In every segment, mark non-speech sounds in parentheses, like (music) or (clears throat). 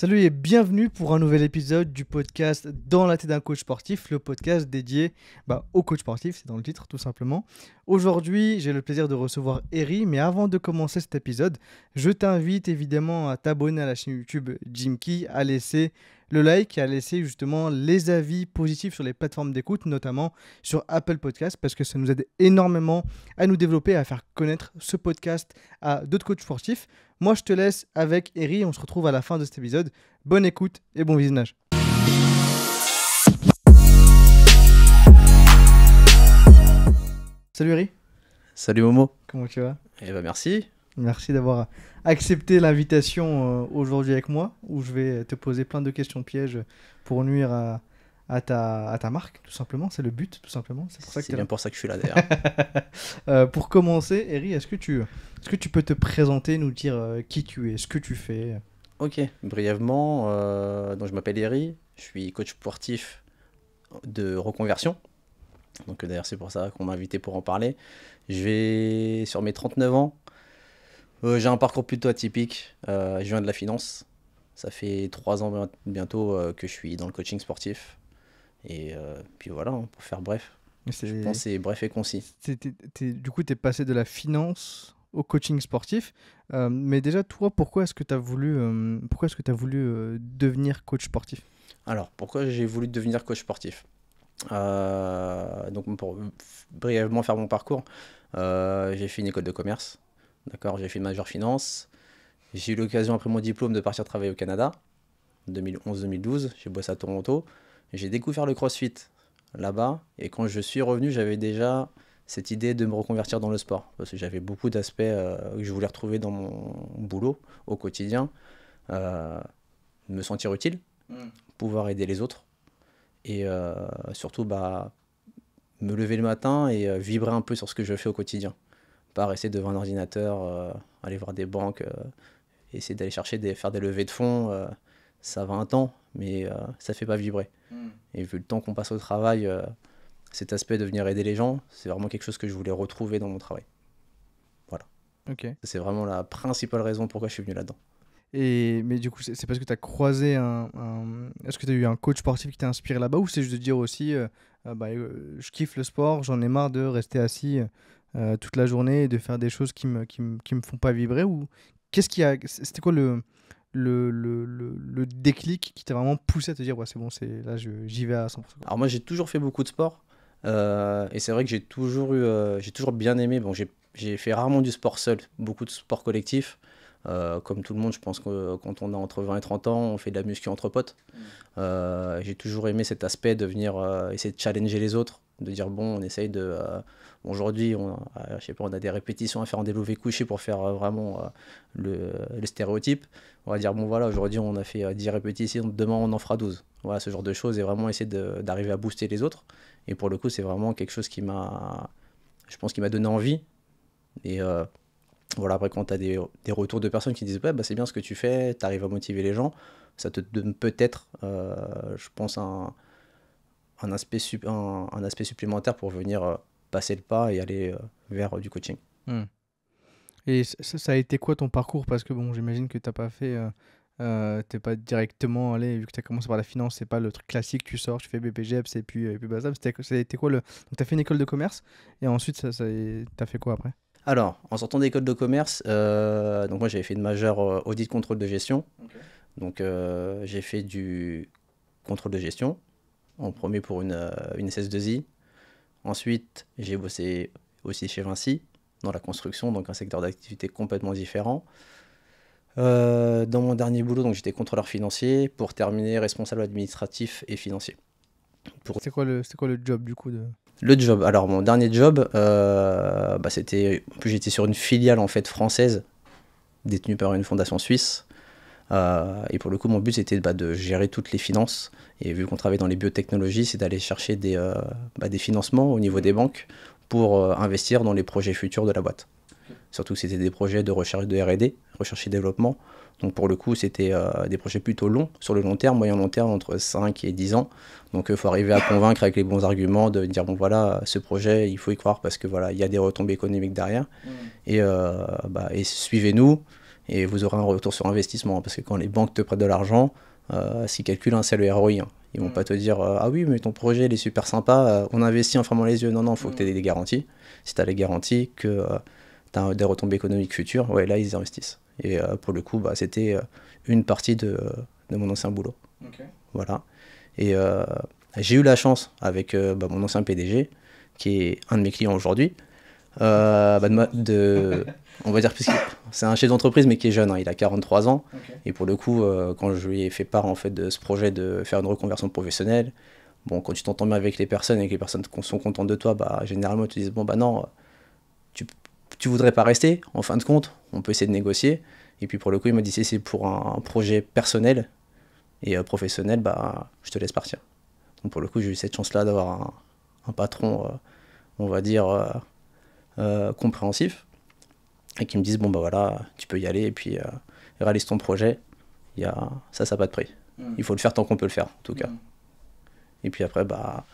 Salut et bienvenue pour un nouvel épisode du podcast Dans la tête d'un coach sportif, le podcast dédié bah, au coach sportif, c'est dans le titre tout simplement. Aujourd'hui, j'ai le plaisir de recevoir Eri, mais avant de commencer cet épisode, je t'invite évidemment à t'abonner à la chaîne YouTube Key, à laisser le like et à laisser justement les avis positifs sur les plateformes d'écoute, notamment sur Apple Podcast, parce que ça nous aide énormément à nous développer, à faire connaître ce podcast à d'autres coachs sportifs. Moi, je te laisse avec Eri, on se retrouve à la fin de cet épisode. Bonne écoute et bon visionnage. Salut Eri. Salut Momo. Comment tu vas Eh bien, merci. Merci d'avoir accepté l'invitation euh, aujourd'hui avec moi, où je vais te poser plein de questions pièges pour nuire à, à ta, marque, tout simplement. C'est le but, tout simplement. C'est bien pour ça que je suis là, d'ailleurs. (laughs) Euh, pour commencer, Eri, est-ce que, tu, est -ce que tu peux te présenter, nous dire euh, qui tu es, ce que tu fais Ok, brièvement, donc je m'appelle Eri, je suis coach sportif de reconversion. Donc d'ailleurs, c'est pour ça qu'on m'a invité pour en parler. Je vais, sur mes 39 ans, euh, j'ai un parcours plutôt atypique. Euh, je viens de la finance. Ça fait trois ans bientôt euh, que je suis dans le coaching sportif. Et puis voilà, hein, pour faire bref. Je pense c'est bref et concis. du coup, tu es passé de la finance au coaching sportif. mais déjà, toi, pourquoi est-ce que tu as voulu, pourquoi est-ce que tu as voulu devenir coach sportif Alors, pourquoi j'ai voulu devenir coach sportif Donc, pour brièvement faire mon parcours, j'ai fait une école de commerce. D'accord, j'ai fait majeur majeure finance. J'ai eu l'occasion après mon diplôme de partir travailler au Canada, 2011-2012. J'ai bossé à Toronto. J'ai découvert le CrossFit là-bas. Et quand je suis revenu, j'avais déjà cette idée de me reconvertir dans le sport. Parce que j'avais beaucoup d'aspects euh, que je voulais retrouver dans mon boulot au quotidien. Euh, me sentir utile, hmm. pouvoir aider les autres. Et euh, surtout, bah, me lever le matin et vibrer un peu sur ce que je fais au quotidien pas rester devant un ordinateur, euh, aller voir des banques, euh, essayer d'aller chercher, des, faire des levées de fonds, euh, ça va un temps, mais ça fait pas vibrer. Hmm. Et vu le temps qu'on passe au travail, cet aspect de venir aider les gens, c'est vraiment quelque chose que je voulais retrouver dans mon travail. Voilà. Ok. C'est vraiment la principale raison pourquoi je suis venu là-dedans. Et, mais du coup, c'est parce que tu as croisé un. Est-ce que tu as eu un coach sportif qui t'a inspiré là-bas ou c'est juste de dire aussi ah bah, je kiffe le sport, j'en ai marre de rester assis euh, toute la journée et de faire des choses qui me, qui me, qui me font pas vibrer ou qu'est-ce qui a c'était quoi le le, le, le, déclic qui t'a vraiment poussé à te dire ouais c'est bon c'est là j'y vais à 100% alors moi j'ai toujours fait beaucoup de sport euh, et c'est vrai que j'ai toujours eu euh, j'ai toujours bien aimé bon j'ai j'ai fait rarement du sport seul beaucoup de sport collectif comme tout le monde, je pense que quand on a entre 20 et 30 ans, on fait de la muscu entre potes. Mmh. j'ai toujours aimé cet aspect de venir essayer de challenger les autres, de dire bon, on essaye de, Aujourd'hui, on, a, euh, je sais pas, on a des répétitions à faire en développé couché pour faire euh, vraiment euh, le, le, stéréotype. On va dire, bon voilà, aujourd'hui on a fait 10 répétitions, demain on en fera 12. Voilà, ce genre de choses et vraiment essayer d'arriver à booster les autres. Et pour le coup, c'est vraiment quelque chose qui m'a, je pense, qui m'a donné envie. Et voilà, après, quand tu as des, des, retours de personnes qui disent, ouais, bah, c'est bien ce que tu fais, tu arrives à motiver les gens, ça te donne peut-être, je pense, un, un, aspect, un, un, aspect supplémentaire pour venir passer le pas et aller euh, vers euh, du coaching. Hmm. Et ça, a été quoi ton parcours Parce que bon, j'imagine que t'as pas fait, euh, euh t'es pas directement allé, vu que tu as commencé par la finance, c'est pas le truc classique, tu sors, tu fais BPGEPS et puis, et puis ça, c'était quoi le... Donc tu as fait une école de commerce et ensuite ça, tu as fait quoi après alors, en sortant d'école de commerce, donc moi j'avais fait une majeure audit contrôle de gestion. Donc j'ai fait du contrôle de gestion, en premier pour une, une SS2I, Ensuite, j'ai bossé aussi chez Vinci, dans la construction, donc un secteur d'activité complètement différent. Euh, dans mon dernier boulot, donc j'étais contrôleur financier, pour terminer responsable administratif et financier. Pour... C'était quoi, le job du coup de... Le job, alors mon dernier job, euh, bah, c'était, j'étais sur une filiale en fait française, détenue par une fondation suisse, euh, et pour le coup, mon but, c'était bah, de gérer toutes les finances. Et vu qu'on travaillait dans les biotechnologies, c'est d'aller chercher des, euh, bah, financements au niveau des banques pour euh, investir dans les projets futurs de la boîte. Surtout que c'était des projets de recherche de RD, recherche et développement. Donc pour le coup, c'était des projets plutôt longs, sur le long terme, moyen long terme, entre 5 et 10 ans. Donc il faut arriver à convaincre avec les bons arguments de dire, bon voilà, ce projet, il faut y croire parce que voilà, il y a des retombées économiques derrière. Mmh. Bah, et suivez-nous, et vous aurez un retour sur investissement. Hein, parce que quand les banques te prêtent de l'argent, euh, s'ils calculent, un c'est le ROI. Ils hein, Ils vont mm. pas te dire euh, Ah oui, mais ton projet, il est super sympa, euh, on investit en fermant les yeux. Non, non, il faut que tu aies mm. des garanties. Si tu as les garanties que euh, tu as des retombées économiques futures, ouais, là, ils investissent. Et pour le coup, bah, c'était une partie de, mon ancien boulot. Voilà. Et j'ai eu la chance avec bah, mon ancien PDG, qui est un de mes clients aujourd'hui, bah, de (laughs) on va dire, puisque c'est un chef d'entreprise, mais qui est jeune, hein. il a 43 ans. Et pour le coup, euh, quand je lui ai fait part en fait, de ce projet de faire une reconversion professionnelle, bon, quand tu t'entends bien avec les personnes et que les personnes sont contentes de toi, bah, généralement, tu te bon, bah non, tu, tu voudrais pas rester, en fin de compte, on peut essayer de négocier. Et puis pour le coup, il m'a dit, si c'est pour un, projet personnel et euh, professionnel, bah, je te laisse partir. Donc pour le coup, j'ai eu cette chance-là d'avoir un, patron, euh, on va dire, compréhensif et qui me disent bon bah voilà, tu peux y aller et puis euh, réalise ton projet. Il y a... ça, ça n'a pas de prix. Hmm. Il faut le faire tant qu'on peut le faire, en tout cas. Hmm. Et puis après, bah,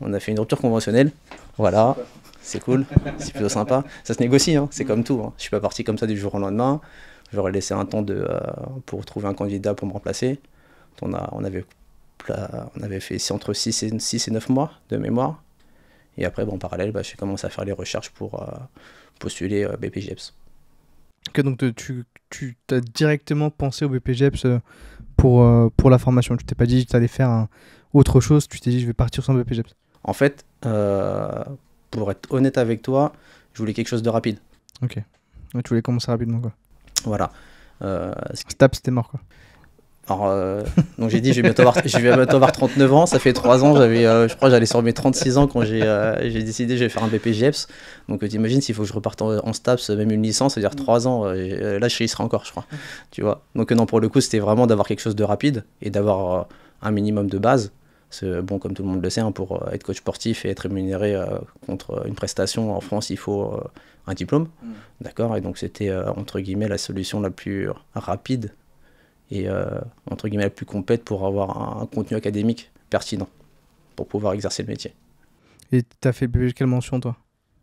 on a fait une rupture conventionnelle. Voilà, c'est cool, c'est plutôt sympa. Ça se négocie, hein. c'est comme tout. Hein. Je suis pas parti comme ça du jour au lendemain. J'aurais laissé un temps de, euh, pour trouver un candidat pour me remplacer. On, a, on, avait, on avait fait entre 6 et, 6 et 9 mois de mémoire. Et après, bon, en parallèle, bah, j'ai commencé à faire les recherches pour, euh, postuler euh, BPGEPS. Ok, donc tu, tu as directement pensé au BPGEPS euh, pour, euh, pour la formation. Tu t'es pas dit que tu allais faire autre chose, tu t'es dit je vais partir sans e BPGEPS En fait, pour être honnête avec toi, je voulais quelque chose de rapide. Ok. tu voulais commencer rapidement quoi. Voilà. Euh, Stap, c'était mort quoi. Alors, euh, donc j'ai dit, je vais, bientôt avoir, avoir 39 ans. Ça fait 3 ans, j'avais, euh, je crois, j'allais sur mes 36 ans quand j'ai, euh, j'ai décidé, je vais faire un BPGEPS. Donc, t'imagines, s'il faut que je reparte en, en STAPS, même une licence, c'est-à-dire 3 mm. ans, là, je serai encore, je crois. Mm. Tu vois. Donc, non, pour le coup, c'était vraiment d'avoir quelque chose de rapide et d'avoir un minimum de base. bon, comme tout le monde le sait, hein, pour être coach sportif et être rémunéré contre une prestation en France, il faut un diplôme. Mm. D'accord Et donc, c'était, entre guillemets, la solution la plus rapide et euh, entre guillemets la plus complète pour avoir un contenu académique pertinent pour pouvoir exercer le métier. Et tu as fait quelle mention toi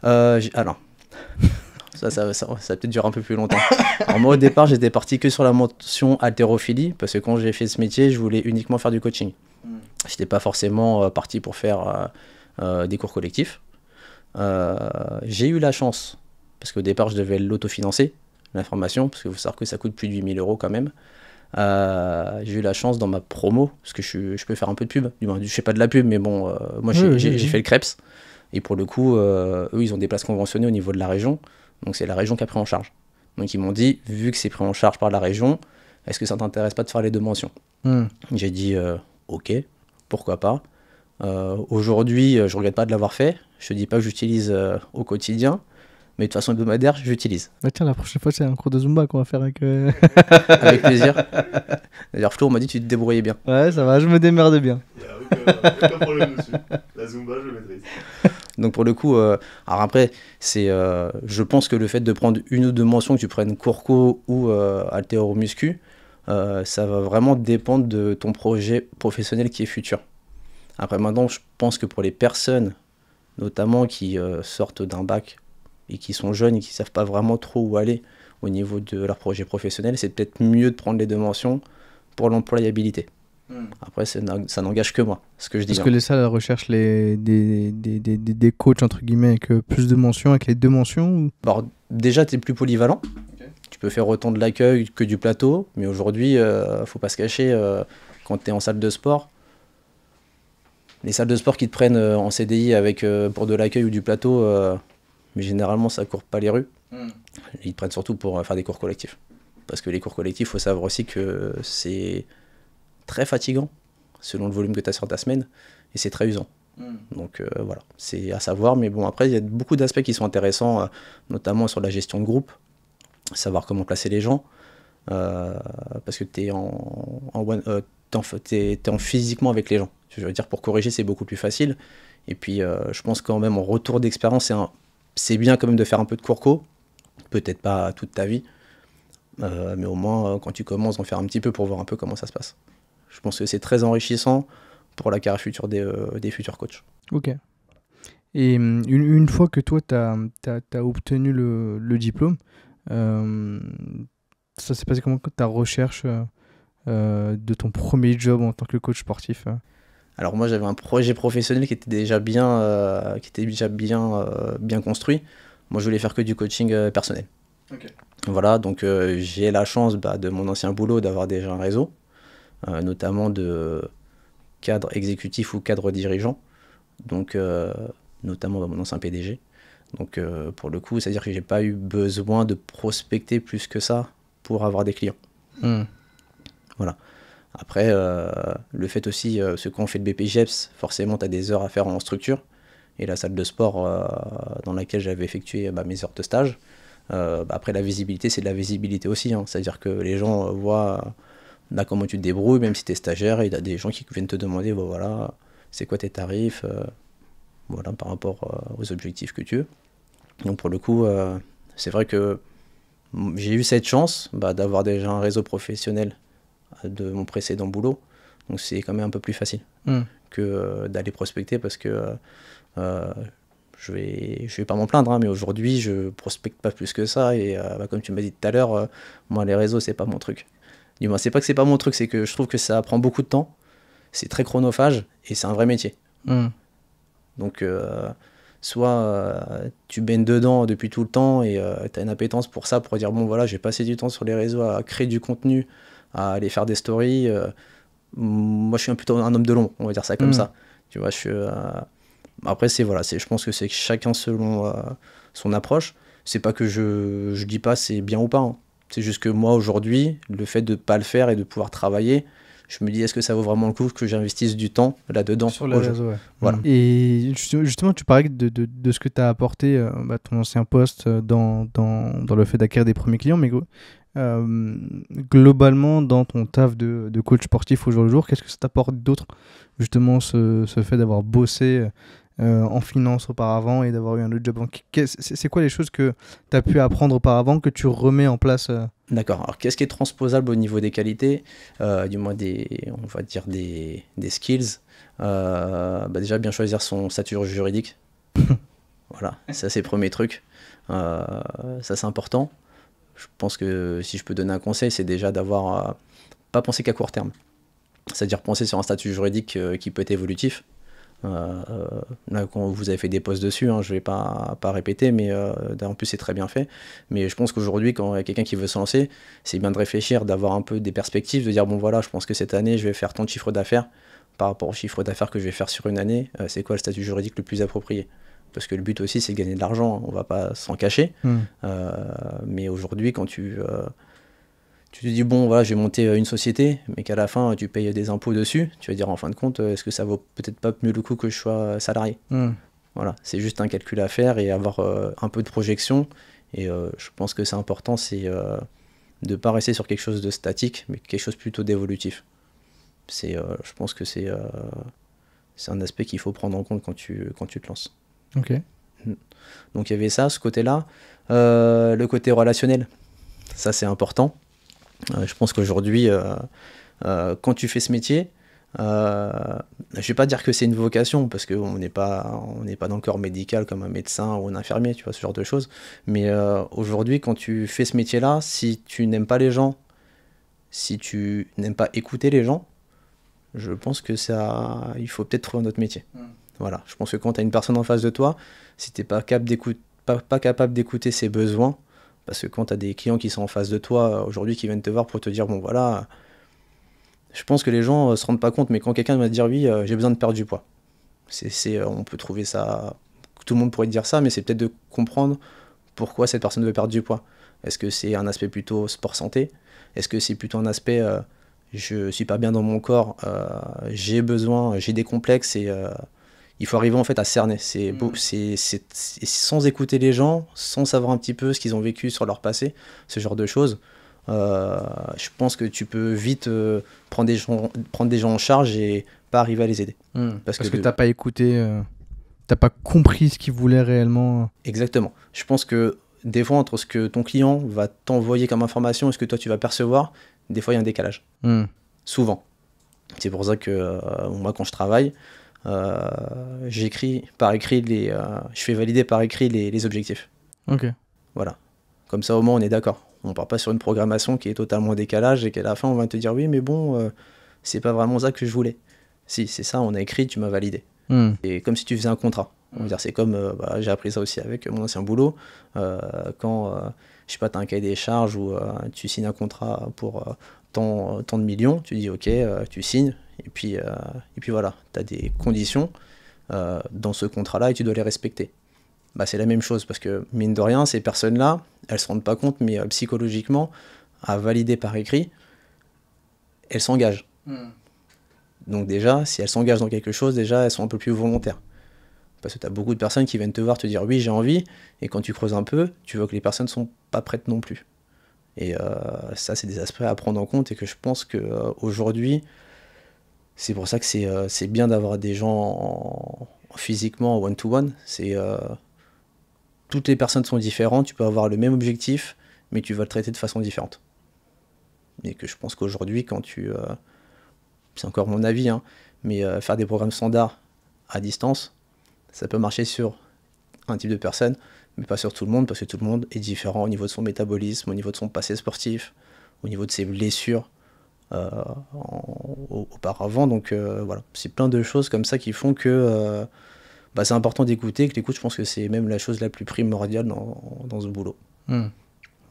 euh, Alors, ah (laughs) ça, ça, ça, peut-être durer un peu plus longtemps. Alors moi au départ j'étais parti que sur la mention haltérophilie parce que quand j'ai fait ce métier je voulais uniquement faire du coaching. Hmm. Je n'étais pas forcément euh, parti pour faire euh, des cours collectifs. j'ai eu la chance parce qu'au départ je devais l'autofinancer l'information parce que vous savez que ça coûte plus de 8000 euros quand même. Euh, j'ai eu la chance dans ma promo, parce que je, peux faire un peu de pub, du moins, je fais pas de la pub, mais bon, euh, moi j'ai, fait le Krebs. Et pour le coup, euh, eux, ils ont des places conventionnées au niveau de la région, donc c'est la région qui a pris en charge. Donc ils m'ont dit, vu que c'est pris en charge par la région, est-ce que ça t'intéresse pas de faire les deux mentions hmm. J'ai dit, ok, pourquoi pas. Aujourd'hui, je regrette pas de l'avoir fait. Je te dis pas que j'utilise au quotidien, mais de façon hebdomadaire, j'utilise. tiens, la prochaine fois, c'est un cours de Zumba qu'on va faire avec. Euh, (laughs) avec plaisir. (laughs) D'ailleurs, Flo, on m'a dit que tu te débrouillais bien. Ouais, ça va, je me démerde bien. La Zumba, je maîtrise. (laughs) Donc pour le coup, euh, alors après, c'est, euh, je pense que le fait de prendre une ou deux mentions, que tu prennes Courco ou Altero Muscu, ça va vraiment dépendre de ton projet professionnel qui est futur. Après maintenant, je pense que pour les personnes, notamment qui sortent d'un bac et qui sont jeunes et qui ne savent pas vraiment trop où aller au niveau de leur projet professionnel, c'est peut-être mieux de prendre les deux mentions pour l'employabilité. Hmm. Après, ça n'engage que moi, ce que je dis. que les salles recherchent les, des, coachs, entre guillemets, avec euh, plus de mentions, avec les deux mentions Déjà, tu es plus polyvalent. Tu peux faire autant de l'accueil que du plateau, mais aujourd'hui, euh, faut pas se cacher, euh, quand tu es en salle de sport, les salles de sport qui te prennent euh, en CDI avec, pour de l'accueil ou du plateau, mais généralement, ça court pas les rues. Hmm. Ils prennent surtout pour euh, faire des cours collectifs. Parce que les cours collectifs, il faut savoir aussi que c'est très fatigant, selon le volume que tu as sur ta semaine, et c'est très usant. Hmm. Donc euh, voilà, c'est à savoir. Mais bon, après, il y a beaucoup d'aspects qui sont intéressants, euh, notamment sur la gestion de groupe, savoir comment placer les gens, parce que tu es en, en, physiquement avec les gens. Je veux dire, pour corriger, c'est beaucoup plus facile. Et puis, je pense quand même, en retour d'expérience, c'est un c'est bien quand même de faire un peu de courco, peut-être pas toute ta vie, euh, mais au moins euh, quand tu commences, en faire un petit peu pour voir un peu comment ça se passe. Je pense que c'est très enrichissant pour la carrière future des, euh, futurs coachs. Ok. Et hum, une, fois que toi, tu as, obtenu le, diplôme, ça s'est passé comment ta recherche de ton premier job en tant que coach sportif alors moi j'avais un projet professionnel qui était déjà bien, euh, qui était déjà bien, euh, bien construit. Moi je voulais faire que du coaching euh, personnel. Voilà, donc j'ai la chance bah, de mon ancien boulot d'avoir déjà un réseau, notamment de cadre exécutif ou cadre dirigeant, donc notamment dans bah, mon ancien PDG. Donc pour le coup, c'est-à-dire que j'ai pas eu besoin de prospecter plus que ça pour avoir des clients. Hmm. Voilà. Après, euh, le fait aussi, euh, ce qu'on fait de BPGEPS, forcément, tu as des heures à faire en structure. Et la salle de sport euh, dans laquelle j'avais effectué bah, mes heures de stage. Bah, après, la visibilité, c'est de la visibilité aussi. Hein. C'est-à-dire que les gens voient bah, comment tu te débrouilles, même si tu es stagiaire, et y a des gens qui viennent te demander voilà, c'est quoi tes tarifs voilà, par rapport aux objectifs que tu veux. Donc, pour le coup, c'est vrai que mm, j'ai eu cette chance d'avoir déjà un réseau professionnel de mon précédent boulot. Donc c'est quand même un peu plus facile hmm. que euh, d'aller prospecter parce que euh, euh, je vais je vais pas m'en plaindre hein, mais aujourd'hui je prospecte pas plus que ça et bah, comme tu m'as dit tout à l'heure moi les réseaux c'est pas mon truc du moins c'est pas que c'est pas mon truc c'est que je trouve que ça prend beaucoup de temps c'est très chronophage et c'est un vrai métier hmm. donc soit tu baignes dedans depuis tout le temps et tu as une appétence pour ça pour dire bon voilà j'ai passé du temps sur les réseaux à créer du contenu à aller faire des stories. Euh, moi, je suis plutôt un homme de long on va dire ça comme mm. ça. Tu vois, je suis, euh, Après, c'est voilà, je pense que c'est chacun selon euh, son approche. C'est pas que je, je dis pas c'est bien ou pas. Hein. C'est juste que moi, aujourd'hui, le fait de ne pas le faire et de pouvoir travailler, je me dis, est-ce que ça vaut vraiment le coup que j'investisse du temps là-dedans Sur voilà. Mm. Et justement, tu parlais de, de, de ce que tu as apporté, bah, ton ancien poste, dans, dans, dans le fait d'acquérir des premiers clients, mais euh, globalement, dans ton taf de, coach sportif au jour le jour, qu'est-ce que ça t'apporte d'autre, justement, ce, fait d'avoir bossé euh, en finance auparavant et d'avoir eu un autre job C'est quoi les choses que tu as pu apprendre auparavant que tu remets en place euh? D'accord. Alors, qu'est-ce qui est transposable au niveau des qualités, du moins des, on va dire des, skills bah, Déjà, bien choisir son statut juridique. (laughs) voilà, ça c'est le premier truc. ça c'est important je pense que si je peux donner un conseil, c'est déjà d'avoir euh, pas penser qu'à court terme. C'est-à-dire penser sur un statut juridique euh, qui peut être évolutif. Euh, là, vous avez fait des posts dessus, hein, je ne vais pas, répéter, mais en plus c'est très bien fait. Mais je pense qu'aujourd'hui, quand il y a quelqu'un qui veut se lancer, c'est bien de réfléchir, d'avoir un peu des perspectives, de dire bon voilà, je pense que cette année je vais faire tant de chiffre d'affaires par rapport au chiffre d'affaires que je vais faire sur une année, c'est quoi le statut juridique le plus approprié parce que le but aussi c'est de gagner de l'argent, on va pas s'en cacher. Hmm. Euh, mais aujourd'hui, quand tu, euh, tu te dis, bon, voilà, j'ai monté euh, une société, mais qu'à la fin tu payes des impôts dessus, tu vas dire en fin de compte, est-ce que ça vaut peut-être pas mieux le coup que je sois salarié hmm. Voilà, c'est juste un calcul à faire et avoir un peu de projection. Et je pense que c'est important, c'est de pas rester sur quelque chose de statique, mais quelque chose plutôt d'évolutif. C'est, je pense que c'est c'est un aspect qu'il faut prendre en compte quand tu, quand tu te lances. Donc il y avait ça, ce côté-là. Euh, le côté relationnel, ça c'est important. Euh, je pense qu'aujourd'hui, euh, quand tu fais ce métier, je vais pas dire que c'est une vocation parce qu'on n'est pas, on n'est pas dans le corps médical comme un médecin ou un infirmier, tu vois ce genre de choses. Mais aujourd'hui, quand tu fais ce métier-là, si tu n'aimes pas les gens, si tu n'aimes pas écouter les gens, je pense que ça, il faut peut-être trouver un autre métier. Hmm. Voilà, je pense que quand tu as une personne en face de toi, si tu n'es pas, pas, capable d'écouter ses besoins, parce que quand tu as des clients qui sont en face de toi euh, aujourd'hui qui viennent te voir pour te dire, bon voilà, euh, je pense que les gens ne euh, se rendent pas compte, mais quand quelqu'un va te dire, oui, j'ai besoin de perdre du poids, c'est, on peut trouver ça, tout le monde pourrait te dire ça, mais c'est peut-être de comprendre pourquoi cette personne veut perdre du poids. Est-ce que c'est un aspect plutôt sport-santé Est-ce que c'est plutôt un aspect... je je suis pas bien dans mon corps, j'ai besoin, j'ai des complexes et il faut arriver en fait à cerner. C'est mm. beau, c'est sans écouter les gens, sans savoir un petit peu ce qu'ils ont vécu sur leur passé, ce genre de choses. Euh, je pense que tu peux vite euh, prendre, des gens, prendre des gens en charge et pas arriver à les aider. Mm. parce, que, tu t'as pas écouté, tu euh, t'as pas compris ce qu'ils voulaient réellement. Exactement. Je pense que des fois, entre ce que ton client va t'envoyer comme information et ce que toi tu vas percevoir, des fois il y a un décalage. Mm. Souvent. C'est pour ça que moi, quand je travaille, euh, j'écris par écrit les, euh, je fais valider par écrit les, objectifs. Ok. Voilà. Comme ça, au moins, on est d'accord. On part pas sur une programmation qui est totalement décalage et qu'à la fin, on va te dire oui, mais bon, euh, c'est pas vraiment ça que je voulais. Si, c'est ça, on a écrit, tu m'as validé. Hmm. Et comme si tu faisais un contrat. c'est comme, bah, j'ai appris ça aussi avec mon ancien boulot. quand, je sais pas, tu as un cahier des charges ou tu signes un contrat pour tant, de millions, tu dis ok, tu signes, et puis, euh, et puis voilà, tu as des conditions euh, dans ce contrat-là et tu dois les respecter. Bah, c'est la même chose parce que, mine de rien, ces personnes-là, elles ne se rendent pas compte, mais euh, psychologiquement, à valider par écrit, elles s'engagent. Hmm. Donc, déjà, si elles s'engagent dans quelque chose, déjà, elles sont un peu plus volontaires. Parce que tu as beaucoup de personnes qui viennent te voir te dire oui, j'ai envie, et quand tu creuses un peu, tu vois que les personnes ne sont pas prêtes non plus. Et ça, c'est des aspects à prendre en compte et que je pense qu'aujourd'hui, aujourd'hui c'est pour ça que c'est euh, bien d'avoir des gens physiquement one-to-one. C'est euh, toutes les personnes sont différentes, tu peux avoir le même objectif, mais tu vas le traiter de façon différente. Et que je pense qu'aujourd'hui, quand tu. Euh, c'est encore mon avis, hein, mais faire des programmes standards à distance, ça peut marcher sur un type de personne, mais pas sur tout le monde, parce que tout le monde est différent au niveau de son métabolisme, au niveau de son passé sportif, au niveau de ses blessures. Euh, auparavant. Donc euh, voilà, c'est plein de choses comme ça qui font que euh, bah, c'est important d'écouter. Que l'écoute, je pense que c'est même la chose la plus primordiale dans, dans ce boulot. Hmm.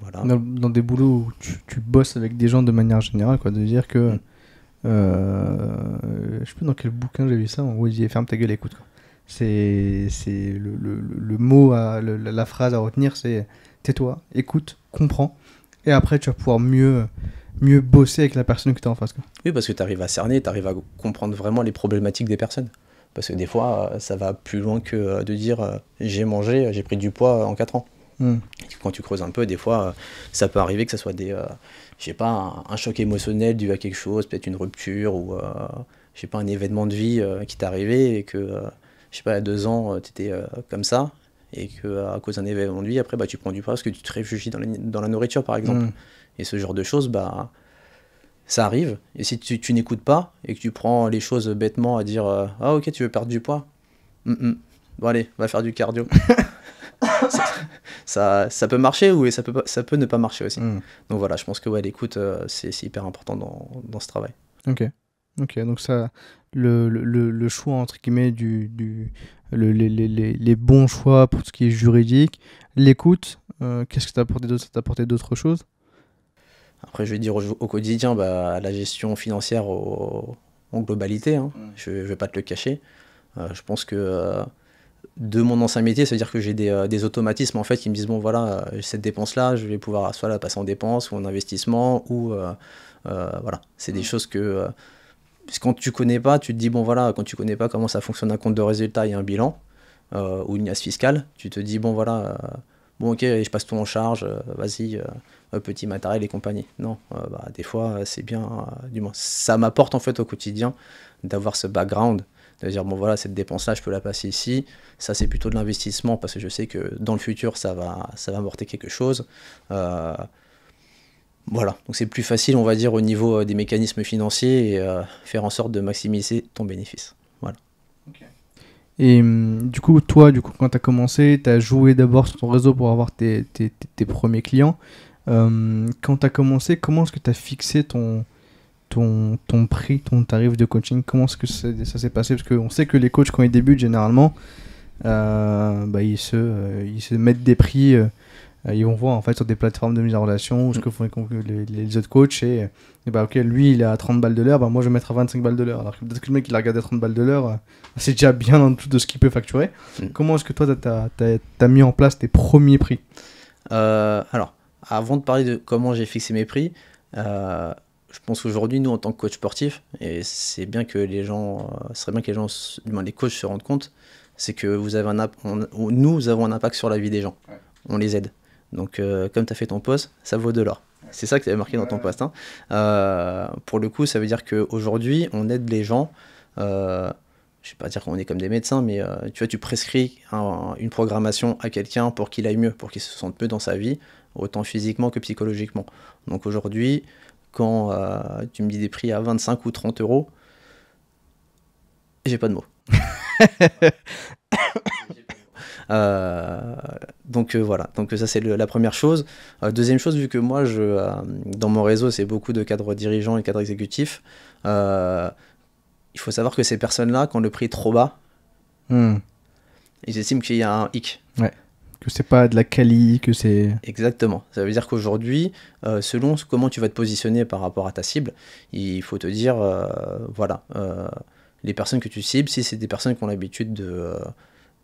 Voilà. Dans, des boulots où tu, tu, bosses avec des gens de manière générale, quoi, de dire que. Hmm. je sais pas dans quel bouquin j'ai vu ça, en gros il dit ferme ta gueule écoute. c'est le, le, le, mot, à, la phrase à retenir, c'est tais-toi, écoute, comprends, et après tu vas pouvoir mieux mieux bosser avec la personne que tu as en face. Oui, parce que tu arrives à cerner, tu arrives à comprendre vraiment les problématiques des personnes. Parce que des fois, euh, ça va plus loin que euh, de dire euh, j'ai mangé, j'ai pris du poids en 4 ans. Hmm. Quand tu creuses un peu, des fois, ça peut arriver que ce soit des, pas, un, choc émotionnel dû à quelque chose, peut-être une rupture ou, pas, un événement de vie qui t'est arrivé et que, je sais pas, à deux ans, tu étais comme ça et que à cause d'un événement de vie, après, bah, tu prends du poids parce que tu te réfugies dans, la nourriture, par exemple. Hmm. Et ce genre de choses, bah, ça arrive. Et si tu, n'écoutes pas et que tu prends les choses bêtement à dire euh, Ah, ok, tu veux perdre du poids mm, mm. Bon, allez, va faire du cardio. (laughs) ça, ça, peut marcher ou ça peut, ça peut ne pas marcher aussi. Mm. Donc voilà, je pense que ouais, l'écoute, euh, c'est hyper important dans, ce travail. Ok. Ok, donc ça, le, choix entre guillemets du, les, bons choix pour ce qui est juridique, l'écoute, euh, qu'est-ce que t'as apporté d'autre Ça t'a apporté d'autres choses après, je vais dire au, quotidien, bah, la gestion financière en globalité, hein. mm. je ne vais pas te le cacher. Euh, je pense que euh, de mon ancien métier, c'est-à-dire que j'ai euh, des, automatismes en fait qui me disent bon voilà, cette dépense-là, je vais pouvoir soit la passer en dépense ou en investissement ou voilà, c'est des mm. choses que quand tu connais pas, tu te dis bon voilà, quand tu connais pas comment ça fonctionne un compte de résultat et un bilan ou une IAS fiscale, tu te dis bon voilà bon ok, je passe tout en charge, euh, vas-y, euh, euh, petit matériel et compagnie. Non, bah, des fois, c'est bien, du moins, ça m'apporte en fait au quotidien d'avoir ce background de dire bon voilà cette dépense là je peux la passer ici ça c'est plutôt de l'investissement parce que je sais que dans le futur ça va ça va quelque chose voilà donc c'est plus facile on va dire au niveau des mécanismes financiers et faire en sorte de maximiser ton bénéfice voilà et hum, du coup, toi, du coup, quand tu as commencé, tu as joué d'abord sur ton réseau pour avoir tes, tes, tes, premiers clients. Hum, quand tu as commencé, comment est-ce que tu as fixé ton, ton, ton prix, ton tarif de coaching Comment est-ce que ça, s'est passé Parce qu'on sait que les coachs, quand ils débutent, généralement, euh, bah, ils, se, euh, ils se mettent des prix euh, euh, ils vont voir en fait sur des plateformes de mise en relation ce mm. que font les, autres coachs et, bah ok lui il est à 30 balles de l'heure bah moi je vais mettre à 25 balles de l'heure alors que peut-être que le mec il a regardé à 30 balles de l'heure euh, c'est déjà bien en dessous de ce qu'il peut facturer mm. comment est-ce que toi t'as as, mis en place tes premiers prix euh, alors avant de parler de comment j'ai fixé mes prix je pense qu'aujourd'hui nous en tant que coach sportif et c'est bien que les gens serait bien que les gens moins les coachs se rendent compte c'est que vous avez un nous avons un impact sur la vie des gens on les aide donc, euh, comme tu as fait ton poste, ça vaut de l'or. C'est ça que tu avais marqué dans ton poste. Hein. Euh, pour le coup, ça veut dire qu'aujourd'hui, on aide les gens. Euh, je ne vais pas dire qu'on est comme des médecins, mais tu vois, tu prescris une programmation à quelqu'un pour qu'il aille mieux, pour qu'il se sente mieux dans sa vie, autant physiquement que psychologiquement. Donc aujourd'hui, quand tu me dis des prix à 25 ou 30 euros, j'ai pas de mots. (laughs) Euh, donc euh, voilà, donc ça c'est la première chose. Euh, deuxième chose, vu que moi, je, dans mon réseau, c'est beaucoup de cadres dirigeants et cadres exécutifs, il faut savoir que ces personnes-là, quand le prix est trop bas, hmm. ils estiment qu'il y a un hic. que c'est pas de la quali, que c'est. Exactement. Ça veut dire qu'aujourd'hui, selon comment tu vas te positionner par rapport à ta cible, il faut te dire, voilà, les personnes que tu cibles, si c'est des personnes qui ont l'habitude de,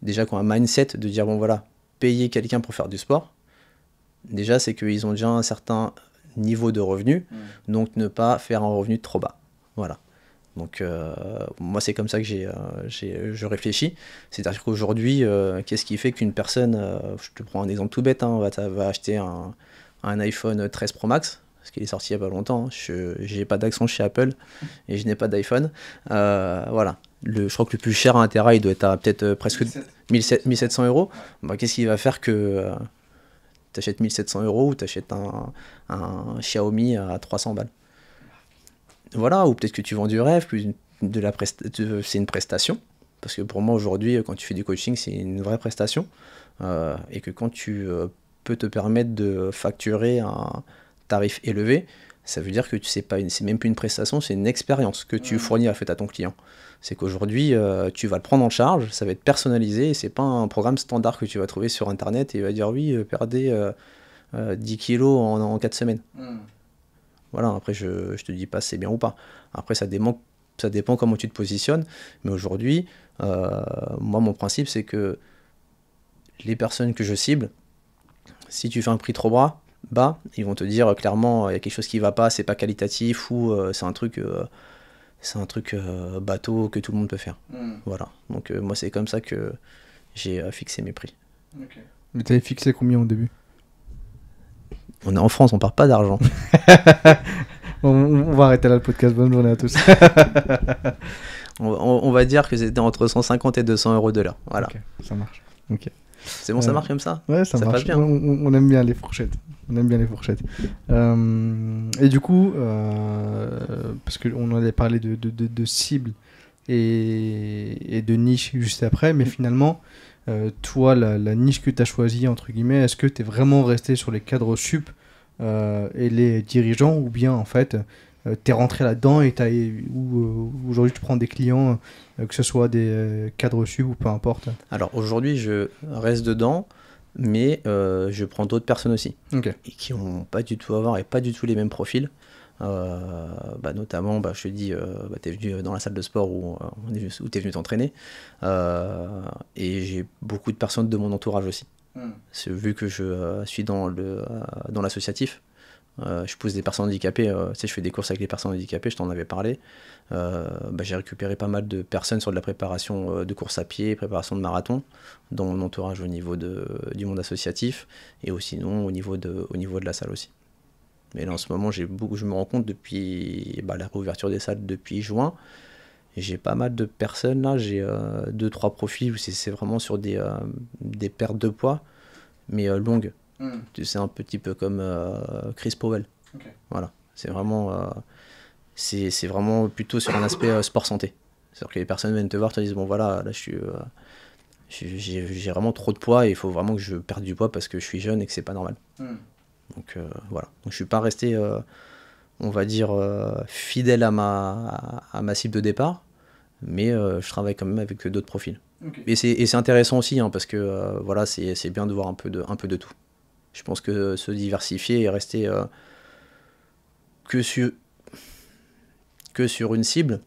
déjà qu'on a un mindset de dire, bon voilà, payer quelqu'un pour faire du sport, déjà c'est qu'ils ont déjà un certain niveau de revenu, mm. donc ne pas faire un revenu trop bas. Voilà. Donc euh, moi c'est comme ça que j'ai, euh, je réfléchis. C'est-à-dire qu'aujourd'hui, euh, qu'est-ce qui fait qu'une personne, je te prends un exemple tout bête, hein, va, va, acheter un, iPhone 13 Pro Max, parce qu'il est sorti il n'y a pas longtemps, hein. je n'ai pas d'accent chez Apple et je n'ai pas d'iPhone. voilà le, je crois que le plus cher à Tera, il doit être à peut-être euh, presque 1700, 1700 euros. Bah, qu'est-ce qui va faire que tu achètes 1700 euros ou tu achètes un, Xiaomi à 300 balles Voilà, ou peut-être que tu vends du rêve, plus de la c'est une prestation. Parce que pour moi, aujourd'hui, quand tu fais du coaching, c'est une vraie prestation. Euh, et que quand tu euh, peux te permettre de facturer un tarif élevé, ça veut dire que tu sais pas, c'est même plus une prestation, c'est une expérience que tu fournis à, fait, à ton client. C'est qu'aujourd'hui, euh, tu vas le prendre en charge, ça va être personnalisé, c'est pas un programme standard que tu vas trouver sur Internet et il va dire oui, euh, perdez 10 euh, kilos en, 4 semaines. Hmm. Voilà, après, je, je te dis pas c'est bien ou pas. Après, ça, ça dépend comment tu te positionnes, mais aujourd'hui, moi, mon principe, c'est que les personnes que je cible, si tu fais un prix trop bas, bas ils vont te dire clairement, il y a quelque chose qui va pas, c'est pas qualitatif, ou c'est un truc c'est un truc euh, bateau que tout le monde peut faire. Hmm. Voilà. Donc euh, moi c'est comme ça que j'ai euh, fixé mes prix. Okay. Mais t'avais fixé combien au début On est en France, on parle pas d'argent. (laughs) on, va arrêter là le podcast. Bonne journée à tous. (laughs) on, va dire que c'était entre 150 et 200 euros de l'heure. Voilà. ça marche. Ok. C'est bon, ça marche comme ça Ouais, ça, marche. bien. On, aime bien les fourchettes. On aime bien les fourchettes. et du coup, parce qu'on allait parler de, de, de, cibles et, de niches juste après, mais mm. finalement, euh, toi, la, niche que tu as choisie, entre guillemets, est-ce que tu es vraiment resté sur les cadres sup euh, et les dirigeants, ou bien en fait, euh, tu es rentré là-dedans et as, ou, aujourd'hui tu prends des clients, que ce soit des cadres sup ou peu importe Alors aujourd'hui, je reste dedans mais je prends d'autres personnes aussi et qui n'ont pas du tout à voir et pas du tout les mêmes profils. Euh, bah, notamment, bah, je te dis, euh, bah, tu es venu dans la salle de sport où, euh, où tu es venu t'entraîner. Euh, et j'ai beaucoup de personnes de mon entourage aussi. Hmm. Vu que je suis dans l'associatif, je pousse des personnes handicapées. tu sais, je fais des courses avec les personnes handicapées, je t'en avais parlé. j'ai récupéré pas mal de personnes sur de la préparation de course à pied, préparation de marathon, dans mon entourage au niveau du monde associatif et aussi non au niveau de, au niveau de la salle aussi. Mais là, en ce moment, j'ai beaucoup, je me rends compte depuis bah, la réouverture des salles depuis juin, j'ai pas mal de personnes là, j'ai 2 euh, deux trois profils où c'est vraiment sur des, euh, des, pertes de poids, mais euh, longues. C'est hmm. un petit peu comme Chris Powell. Voilà, c'est vraiment, c'est vraiment plutôt sur un aspect sport santé. C'est-à-dire que les personnes viennent te voir, te disent bon voilà, là je suis j'ai vraiment trop de poids et il faut vraiment que je perde du poids parce que je suis jeune et que c'est pas normal. Hmm. Donc euh, voilà. Donc, je suis pas resté, euh, on va dire, euh, fidèle à ma, à, ma cible de départ, mais je travaille quand même avec d'autres profils. Et c'est intéressant aussi, hein, parce que voilà, c'est bien de voir un peu de, un peu de tout. Je pense que se diversifier et rester que, sur, que sur une cible,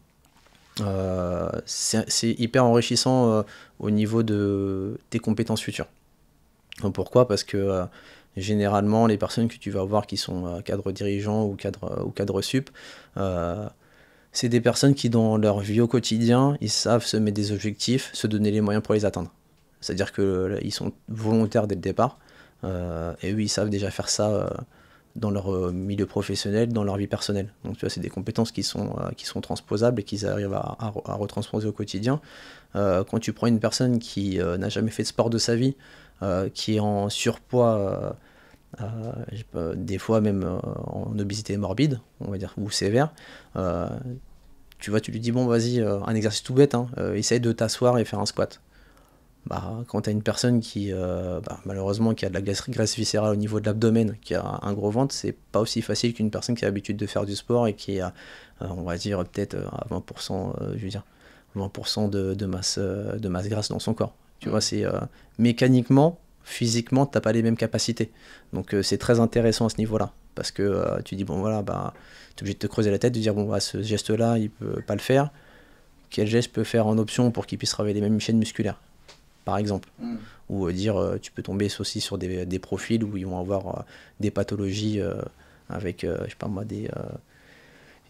c'est hyper enrichissant au niveau de tes compétences futures. Pourquoi Parce que généralement, les personnes que tu vas voir qui sont euh, cadres dirigeants ou cadres euh, ou cadre sup, euh, c'est des personnes qui, dans leur vie au quotidien, ils savent se mettre des objectifs, se donner les moyens pour les atteindre. C'est-à-dire qu'ils sont volontaires dès le départ. et eux, ils savent déjà faire ça dans leur milieu professionnel, dans leur vie personnelle. Donc, tu vois, c'est des compétences qui sont, qui sont transposables et qu'ils arrivent à, à, à, retransposer au quotidien. quand tu prends une personne qui n'a jamais fait de sport de sa vie, euh, qui est en surpoids, euh, euh, des fois même en obésité morbide, on va dire, ou sévère, tu vois, tu lui dis, bon, vas-y, un exercice tout bête, hein, essaye de t'asseoir et faire un squat. Bah, quand tu as une personne qui, bah, malheureusement, qui a de la graisse, graisse viscérale au niveau de l'abdomen, qui a un gros ventre, c'est pas aussi facile qu'une personne qui a l'habitude de faire du sport et qui a, on va dire, peut-être à 20%, je veux dire, 20% de, masse, de masse grasse dans son corps. Tu vois, c'est euh, mécaniquement, physiquement, tu t'as pas les mêmes capacités. Donc euh, c'est très intéressant à ce niveau-là. Parce que euh, tu dis, bon voilà, bah, tu es obligé de te creuser la tête, de dire, bon, bah, ce geste-là, il ne peut pas le faire. Quel geste peut faire en option pour qu'il puisse travailler les mêmes chaînes musculaires par exemple. Hmm. Ou dire, tu peux tomber aussi sur des, profils où ils vont avoir des pathologies avec, je sais pas moi, des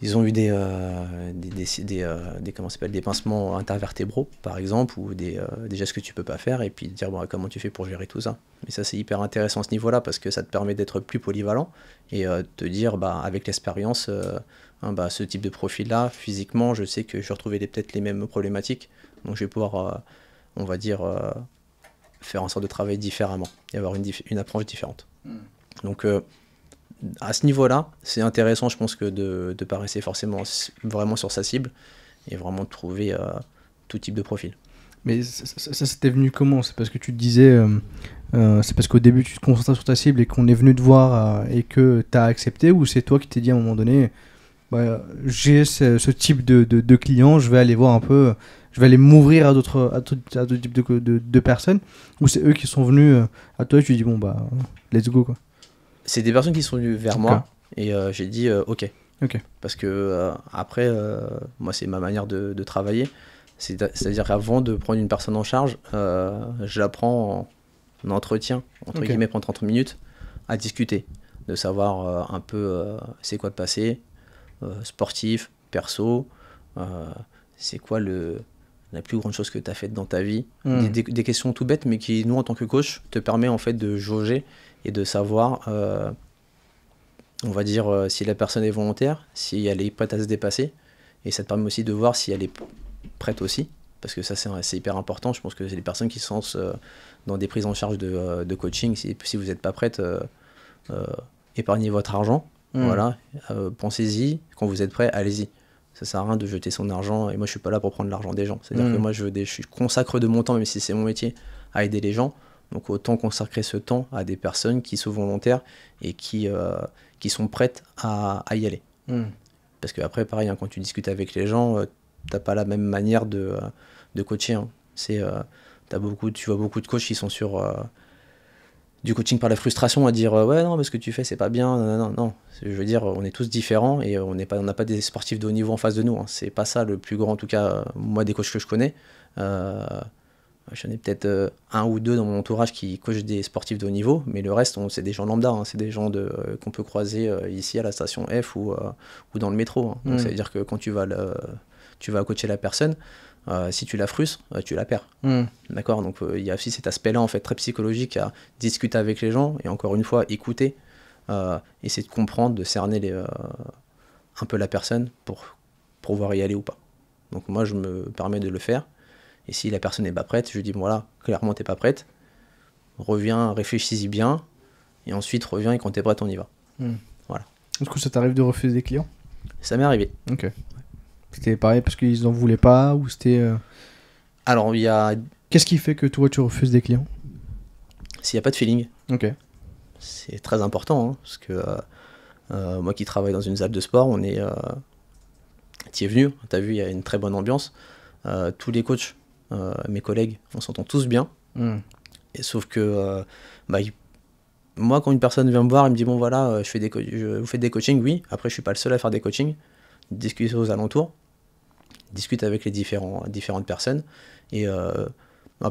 ils ont eu des, euh, des, des, euh, des, pincements intervertébraux, par exemple, ou des, euh, déjà ce gestes que tu peux pas faire, et puis de dire comment tu fais pour gérer tout ça. Mais ça, c'est hyper intéressant à ce niveau-là, parce que ça te permet d'être plus polyvalent et te dire bah, avec l'expérience, hein, bah, ce type de profil-là, physiquement, je sais que je retrouver peut-être les mêmes problématiques, donc je vais pouvoir, on va dire, faire en sorte de travailler différemment et avoir une, une approche différente. Hmm. Donc à ce niveau-là, c'est intéressant, je pense, que de ne pas rester forcément vraiment sur sa cible et vraiment de trouver euh, tout type de profil. Mais ça, c'était venu comment C'est parce que tu te disais, euh, euh, c'est parce qu'au début tu te concentrais sur ta cible et qu'on est venu te voir et que tu as accepté ou c'est toi qui t'es dit à un moment donné, bah, j'ai ce, type de, de, de, client, je vais aller voir un peu, je vais aller m'ouvrir à d'autres à d'autres types de, de, personnes ou c'est eux qui sont venus à toi et tu dis bon bah let's go quoi c'est des personnes qui sont venues vers moi et euh, j'ai dit euh, ok. Parce que euh, après, moi, c'est ma manière de, travailler. C'est-à-dire qu'avant de prendre une personne en charge, je la prends en, entretien, entre guillemets, pendant 30 minutes, à discuter, de savoir un peu c'est quoi de passé, sportif, perso, c'est quoi le, la plus grande chose que tu as faite dans ta vie. Hmm. Des, des, questions tout bêtes, mais qui, nous, en tant que coach, te permet en fait de jauger et de savoir, euh, on va dire, euh, si la personne est volontaire, si elle est prête à se dépasser. Et ça te permet aussi de voir si elle est prête aussi, parce que ça c'est hyper important. Je pense que c'est les personnes qui sont euh, dans des prises en charge de, coaching. Si, vous n'êtes pas prête, épargnez votre argent. Mm. Voilà, pensez-y. Quand vous êtes prêt, allez-y. Ça sert à rien de jeter son argent. Et moi, je suis pas là pour prendre l'argent des gens. C'est-à-dire mm. que moi, je, je consacre de mon temps, même si c'est mon métier, à aider les gens. Donc autant consacrer ce temps à des personnes qui sont volontaires et qui, euh, qui sont prêtes à, y aller. Hmm. Parce qu'après, après, pareil, hein, quand tu discutes avec les gens, tu euh, t'as pas la même manière de, euh, coacher. Hein. beaucoup, tu vois beaucoup de coachs qui sont sur du coaching par la frustration à dire ouais non mais ce que tu fais c'est pas bien non non non je veux dire on est tous différents et on n'est pas on n'a pas des sportifs de haut niveau en face de nous hein. c'est pas ça le plus grand en tout cas moi des coachs que je connais euh, j'en ai peut-être euh, un ou deux dans mon entourage qui coachent des sportifs de haut niveau, mais le reste, c'est des gens lambda, hein. c'est des gens de, euh, qu'on peut croiser ici à la station F ou, ou dans le métro. Hein. Donc, mm. ça veut dire que quand tu vas, le, tu vas coacher la personne, si tu la frustres, tu la perds. Mm. D'accord Donc il y a aussi cet aspect-là en fait très psychologique à discuter avec les gens et encore une fois écouter, essayer de comprendre, de cerner un peu la personne pour pouvoir y aller ou pas. Donc moi je me permets de le faire et si la personne n'est pas prête, je lui dis, voilà, clairement, t'es pas prête. Reviens, réfléchis-y bien. Et ensuite, reviens et quand t'es prête, on y va. Hmm. Voilà. Est-ce que ça t'arrive de refuser des clients Ça m'est arrivé. Ok. C'était pareil parce qu'ils n'en voulaient pas ou c'était. Euh, Alors, il y a. Qu'est-ce qui fait que toi, tu refuses des clients S'il n'y a pas de feeling. Ok. C'est très important hein, parce que euh, euh, moi qui travaille dans une salle de sport, on est. tu es venu, tu as vu, il y a une très bonne ambiance. tous les coachs euh, mes collègues, on s'entend tous bien. Hmm. Et sauf que euh, bah, moi, quand une personne vient me voir il me dit Bon, voilà, euh, je, fais des vous faites des coachings, oui. Après, je ne suis pas le seul à faire des coachings. Discutez aux alentours, discute avec les différents, différentes personnes. Et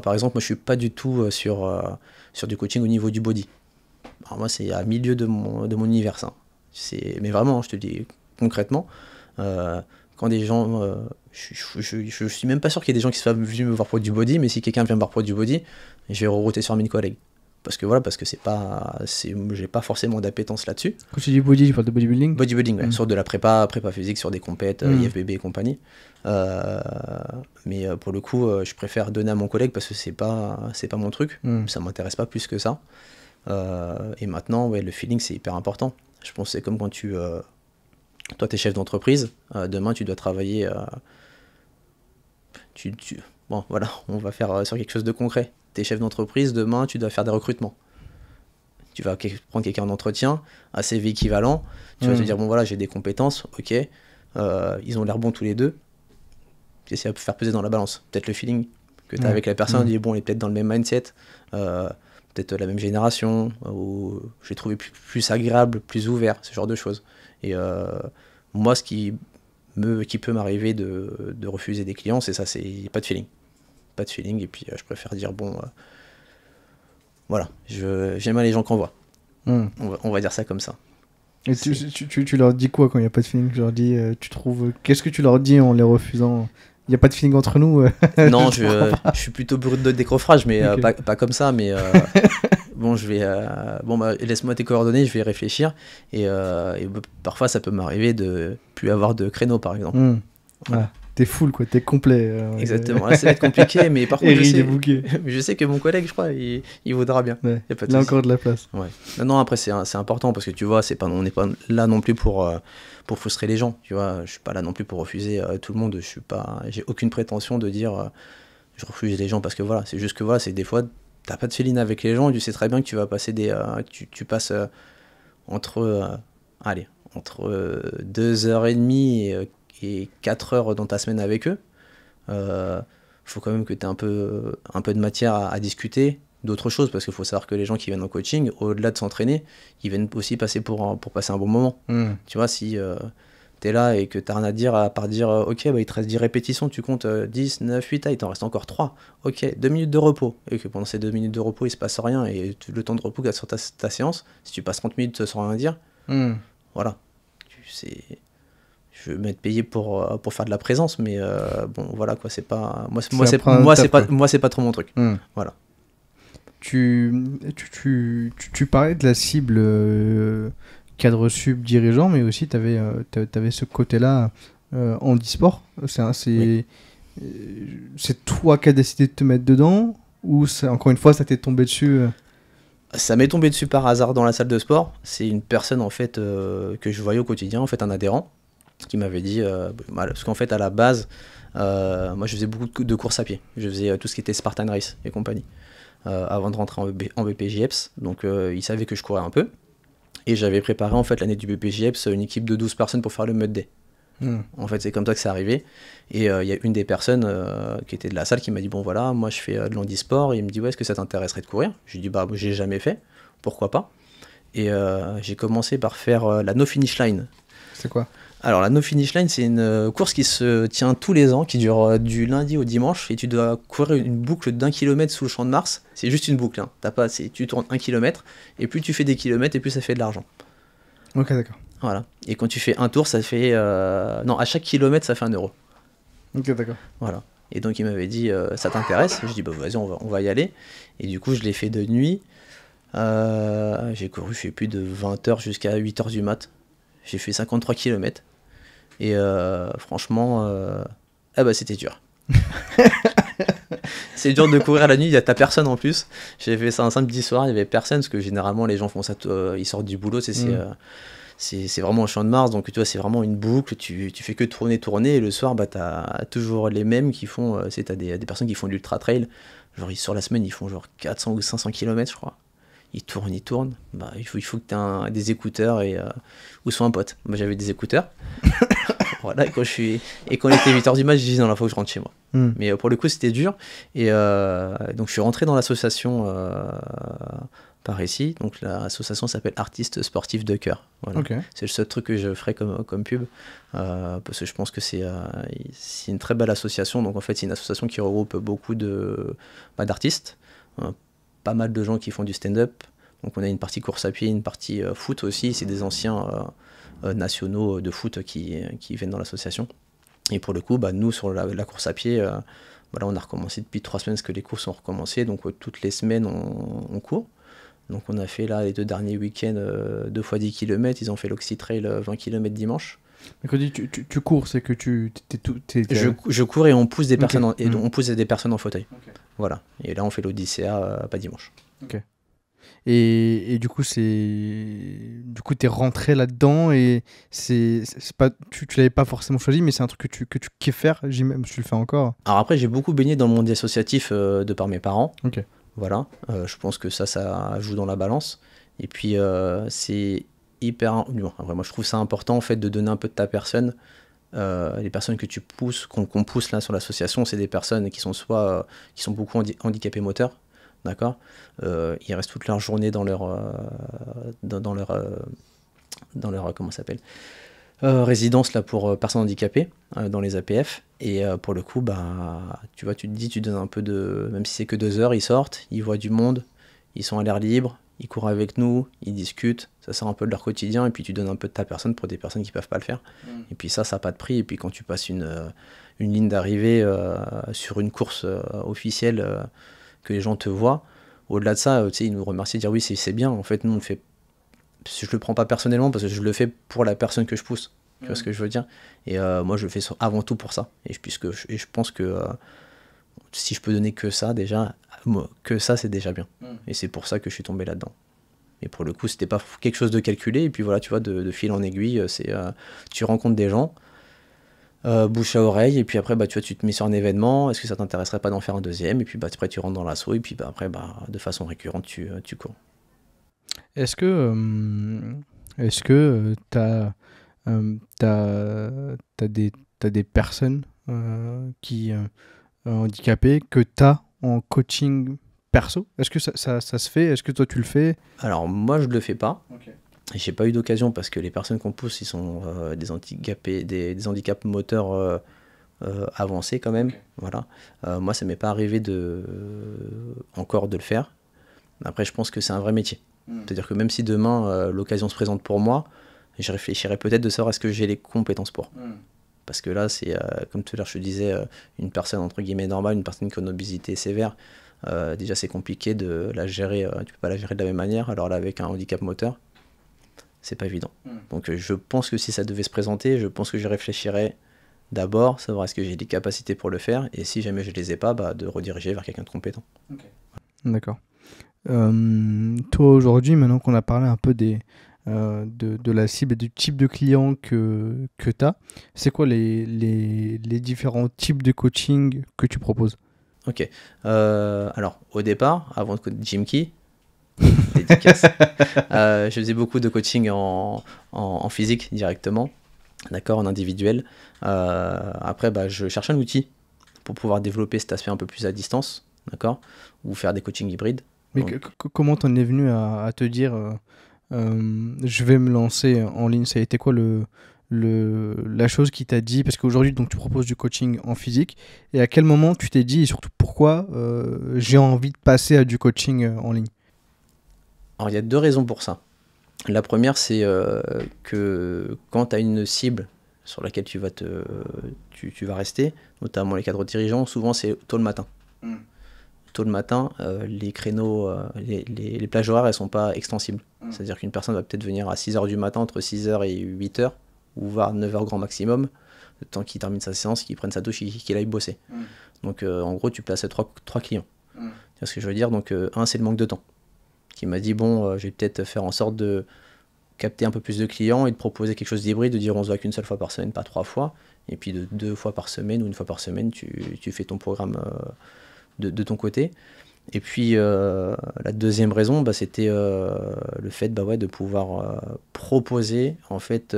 par exemple, moi, je suis pas du tout sur, sur du coaching au niveau du body. moi, c'est à milieu de mon, de mon univers, C'est, Mais vraiment, hein, je te dis concrètement, des gens. Euh, je, suis même pas sûr qu'il y ait des gens qui soient venus me voir pour du body, mais si quelqu'un vient me voir pour du body, je vais rerouter sur mes collègues. Parce que voilà, parce que c'est pas. c'est J'ai pas forcément d'appétence là-dessus. Quand tu dis body, tu parles de bodybuilding Bodybuilding, ouais, mm. sur de la prépa, prépa physique, sur des compètes, euh, mm. IFBB et compagnie. Euh, mais pour le coup, je préfère donner à mon collègue parce que c'est pas, c'est pas mon truc. Mm. Ça m'intéresse pas plus que ça. et maintenant, ouais, le feeling, c'est hyper important. Je pense c'est comme quand tu. Toi, t'es chef d'entreprise, euh, demain, tu dois travailler. Euh, tu, Bon, voilà, on va faire euh, sur quelque chose de concret. T'es chef d'entreprise, demain, tu dois faire des recrutements. Tu vas prendre quelqu'un en entretien, assez équivalent. Tu vas te hmm. dire, bon, voilà, j'ai des compétences, ok. ils ont l'air bons tous les deux. Tu essaies de faire peser dans la balance. Peut-être le feeling que tu hmm. avec la personne, hmm. bon, elle est peut-être dans le même mindset peut-être la même génération, ou j'ai trouvé plus, agréable, plus ouvert, ce genre de choses. Et euh, moi, ce qui, me, qui peut m'arriver de, refuser des clients, c'est ça, c'est pas de feeling. Pas de feeling, et puis euh, je préfère dire, bon, euh, voilà, j'aime les gens qu'on voit. Hmm. On, va, dire ça comme ça. Et tu, leur dis quoi quand il n'y a pas de feeling Tu leur dis, tu trouves. Qu'est-ce que tu leur dis en les refusant n'y a pas de feeling entre nous. Euh, (laughs) non, euh, je, suis plutôt brut de décroffrage, mais euh, pas, comme ça. Mais (laughs) bon, je vais, bon, bah, laisse-moi tes coordonnées, je vais réfléchir. Et, parfois, ça peut m'arriver de plus avoir de créneau, par exemple. Hmm t'es full, quoi, t'es complet. Euh, Exactement, là, (laughs) ça va être compliqué, mais par contre, je (laughs) sais, que mon collègue, je crois, il, vaudra bien. il y a, encore de la place. Non, après, c'est important parce que tu vois, on n'est pas là non plus pour, euh, pour frustrer les gens, tu vois. Je suis pas là non plus pour refuser euh, tout le monde, je suis pas, j'ai aucune prétention de dire je refuse les gens parce que voilà, c'est juste que voilà, c'est des fois, t'as pas de féline avec les gens, et tu sais très bien que tu vas passer des. Tu, passes entre. allez, entre 2h30 et et 4 heures dans ta semaine avec eux, euh, faut quand même que tu aies un peu, un peu de matière à, discuter, d'autres choses, parce qu'il faut savoir que les gens qui viennent en coaching, au-delà de s'entraîner, ils viennent aussi passer pour, pour passer un bon moment. Hmm. Tu vois, si euh, tu es là et que tu rien à dire à part dire, euh, ok, bah, il te reste 10 répétitions, tu comptes 10, 9, 8, ah, il t'en reste encore 3. Ok, 2 minutes de repos. Et que pendant ces 2 minutes de repos, il se passe rien. Et le temps de repos que tu sur ta, séance, si tu passes 30 minutes sans rien dire, hmm. voilà. Tu sais je vais m'être payé pour, euh, pour faire de la présence, mais euh, bon, voilà quoi, c'est pas. Moi, c'est, moi, c'est, moi, c'est pas, moi, c'est pas trop mon truc. Hmm. Voilà. Tu tu, tu, tu, parlais de la cible euh, cadre sub dirigeant, mais aussi tu avais, avais ce côté-là en e-sport. C'est, c'est, toi qui as décidé de te mettre dedans, ou encore une fois, ça t'est tombé dessus ça m'est tombé dessus par hasard dans la salle de sport. C'est une personne en fait que je voyais au quotidien, en fait un adhérent, qui m'avait dit, euh, bah, parce qu'en fait à la base, euh, moi je faisais beaucoup de courses à pied, je faisais euh, tout ce qui était Spartan Race et compagnie, avant de rentrer en, BPJEPS, donc il savait que je courais un peu, et j'avais préparé en fait l'année du BPJEPS une équipe de 12 personnes pour faire le Mud Day. Hmm. En fait, c'est comme ça que c'est arrivé. Et il y a une des personnes qui était de la salle qui m'a dit Bon, voilà, moi je fais de l'handisport. il me dit Ouais, est-ce que ça t'intéresserait de courir J'ai dit Bah, j'ai jamais fait. Pourquoi pas Et j'ai commencé par faire la no finish line. C'est quoi alors la No Finish Line, c'est une euh, course qui se tient tous les ans, qui dure euh, du lundi au dimanche, et tu dois courir une boucle d'un kilomètre sous le champ de Mars. C'est juste une boucle, hein. T'as pas, tu tournes un kilomètre, et plus tu fais des kilomètres, et plus ça fait de l'argent. Ok, d'accord. Voilà. Et quand tu fais un tour, ça fait... Euh, non, à chaque kilomètre, ça fait un euro. Ok, d'accord. Voilà. Et donc il m'avait dit, ça t'intéresse Je dis, bah vas-y, on va, y aller. Et du coup, je l'ai fait de nuit. j'ai couru, je plus, de 20h jusqu'à 8h du mat. J'ai fait 53 km. Et euh, franchement, ah c'était dur. (laughs) c'est dur de courir la nuit, il y a ta personne en plus. J'ai fait ça un samedi soir, il n'y avait personne parce que généralement les gens font ça, ils sortent du boulot, c'est c'est mm. euh, vraiment un champ de Mars, donc tu vois, c'est vraiment une boucle, tu, tu, fais que tourner, tourner, et le soir, bah, as toujours les mêmes qui font, c'est t'as des, personnes qui font de l'ultra trail, genre sur la semaine, ils font genre 400 ou 500 km, je crois il tourne, il tourne. Bah, il, faut, il faut que tu aies des écouteurs et, euh, ou soit un pote. Moi, j'avais des écouteurs. (laughs) voilà, et quand, je suis, et quand il était 8h du match, je dis non, la faut que je rentre chez moi. Hmm. Mais euh, pour le coup, c'était dur. Et euh, donc, je suis rentré dans l'association par ici. Donc, l'association s'appelle Artistes Sportifs de Cœur. C'est le seul truc que je ferai comme, comme pub. parce que je pense que c'est une très belle association. Donc, en fait, c'est une association qui regroupe beaucoup bah, d'artistes. Hein, pas mal de gens qui font du stand-up. Donc on a une partie course à pied, une partie euh, foot aussi. C'est des anciens euh, euh, nationaux de foot qui, viennent dans l'association. Et pour le coup, bah, nous, sur la, course à pied, voilà, on a recommencé depuis trois semaines parce que les courses ont recommencé. Donc toutes les semaines, on, court. Donc on a fait là les deux derniers week-ends, deux fois 10 km. Ils ont fait l'Oxy Trail 20 km dimanche. Mais tu, tu, cours, c'est que tu tout. Je, je, cours et on pousse des personnes, en, et mm. on pousse des personnes en fauteuil. Voilà. Et là, on fait l'Odyssée euh, à pas dimanche. Ok. Et, et, du coup, c'est du coup, t'es rentré là-dedans et c'est, c'est pas tu, tu l'avais pas forcément choisi, mais c'est un truc que tu que tu kiffes faire. J'ai même, tu le fais encore. Alors après, j'ai beaucoup baigné dans le monde associatif euh, de par mes parents. Ok. Voilà. Euh, je pense que ça, ça joue dans la balance. Et puis, c'est hyper. moi, je trouve ça important en fait de donner un peu de ta personne. Euh, les personnes que tu pousses, qu'on pousse là sur l'association, c'est des personnes qui sont soit euh, qui sont beaucoup handicapées handicapés moteurs, d'accord. Euh, ils restent toute leur journée dans leur dans, leur dans leur comment s'appelle résidence là pour personnes handicapées dans les APF. Et pour le coup, bah tu vois, tu te dis, tu donnes un peu de, même si c'est que deux heures, ils sortent, ils voient du monde, ils sont à l'air libre, ils courent avec nous, ils discutent, ça sert un peu de leur quotidien, et puis tu donnes un peu de ta personne pour des personnes qui ne peuvent pas le faire. Mm. Et puis ça, ça n'a pas de prix. Et puis quand tu passes une, euh, ligne d'arrivée euh, sur une course euh, officielle, que les gens te voient, au-delà de ça, ils nous remercient, de dire oui, c'est bien. En fait, nous, on le fait. Je le prends pas personnellement parce que je le fais pour la personne que je pousse. Tu vois mm. ce que je veux dire Et moi, je le fais avant tout pour ça. Et, puisque, et je pense que si je peux donner que ça, déjà, que ça, c'est déjà bien. Hmm. Et c'est pour ça que je suis tombé là-dedans. Et pour le coup, c'était pas quelque chose de calculé. Et puis voilà, tu vois, de, fil en aiguille, euh, c'est euh, tu rencontres des gens, euh, bouche à oreille, et puis après, bah, tu vois, tu te mets sur un événement. Est-ce que ça t'intéresserait pas d'en faire un deuxième Et puis bah, après, tu rentres dans l'assaut, et puis bah, après, bah, de façon récurrente, tu, cours. Est-ce que est-ce que t'as t'as des, personnes qui handicapées que t'as en coaching perso Est-ce que ça, ça, se fait Est-ce que toi tu le fais Alors moi je le fais pas. J'ai pas eu d'occasion parce que les personnes qu'on pousse, ils sont euh, des, handicapés, des, handicaps moteurs euh, euh, avancés quand même. Voilà. moi ça m'est pas arrivé de encore de le faire. Après je pense que c'est un vrai métier. Hmm. C'est-à-dire que même si demain l'occasion se présente pour moi, je réfléchirai peut-être de savoir est-ce que j'ai les compétences pour. Hmm. Parce que là, c'est, euh, comme tout à l'heure je te disais, euh, une personne entre guillemets normale, une personne qui a une obésité sévère, euh, déjà c'est compliqué de la gérer, tu peux pas la gérer de la même manière, alors là avec un handicap moteur, c'est pas évident. Hmm. Donc je pense que si ça devait se présenter, je pense que je réfléchirais d'abord, savoir est-ce que j'ai les capacités pour le faire, et si jamais je les ai pas, bah, de rediriger vers quelqu'un de compétent. D'accord. toi aujourd'hui, maintenant qu'on a parlé un peu des, euh, de, de, la cible et du type de client que, que tu as, c'est quoi les, les, les, différents types de coaching que tu proposes Ok. Euh, alors, au départ, avant de Jim Key, (laughs) euh, je faisais beaucoup de coaching en, en, physique directement, d'accord, en individuel. après, bah, je cherche un outil pour pouvoir développer cet aspect un peu plus à distance, d'accord, ou faire des coachings hybrides. Mais comment t'en es venu à, à te dire euh, je vais me lancer en ligne. Ça a été quoi le, le, la chose qui t'a dit, parce qu'aujourd'hui donc tu proposes du coaching en physique, et à quel moment tu t'es dit et surtout pourquoi euh, j'ai envie de passer à du coaching euh, en ligne Alors il y a deux raisons pour ça. La première c'est que quand tu as une cible sur laquelle tu vas, te, tu, vas rester, notamment les cadres dirigeants, souvent c'est tôt le matin. Hmm tôt le matin, euh, les créneaux, euh, les, les, plages horaires, elles sont pas extensibles. Mm. C'est-à-dire qu'une personne va peut-être venir à 6h du matin, entre 6h et 8h, ou voir 9h grand maximum, le temps qu'il termine sa séance, qu'il prenne sa douche qu'il aille bosser. Mm. Donc euh, en gros, tu places trois, clients. Mm. ce que je veux dire. Donc un, c'est le manque de temps. Qui m'a dit, bon, je vais peut-être faire en sorte de capter un peu plus de clients et de proposer quelque chose d'hybride, de dire on se voit qu'une seule fois par semaine, pas trois fois. Et puis de deux fois par semaine ou une fois par semaine, tu, tu fais ton programme de, ton côté. Et puis euh, la deuxième raison, bah, c'était euh, le fait bah, ouais, de pouvoir euh, proposer en fait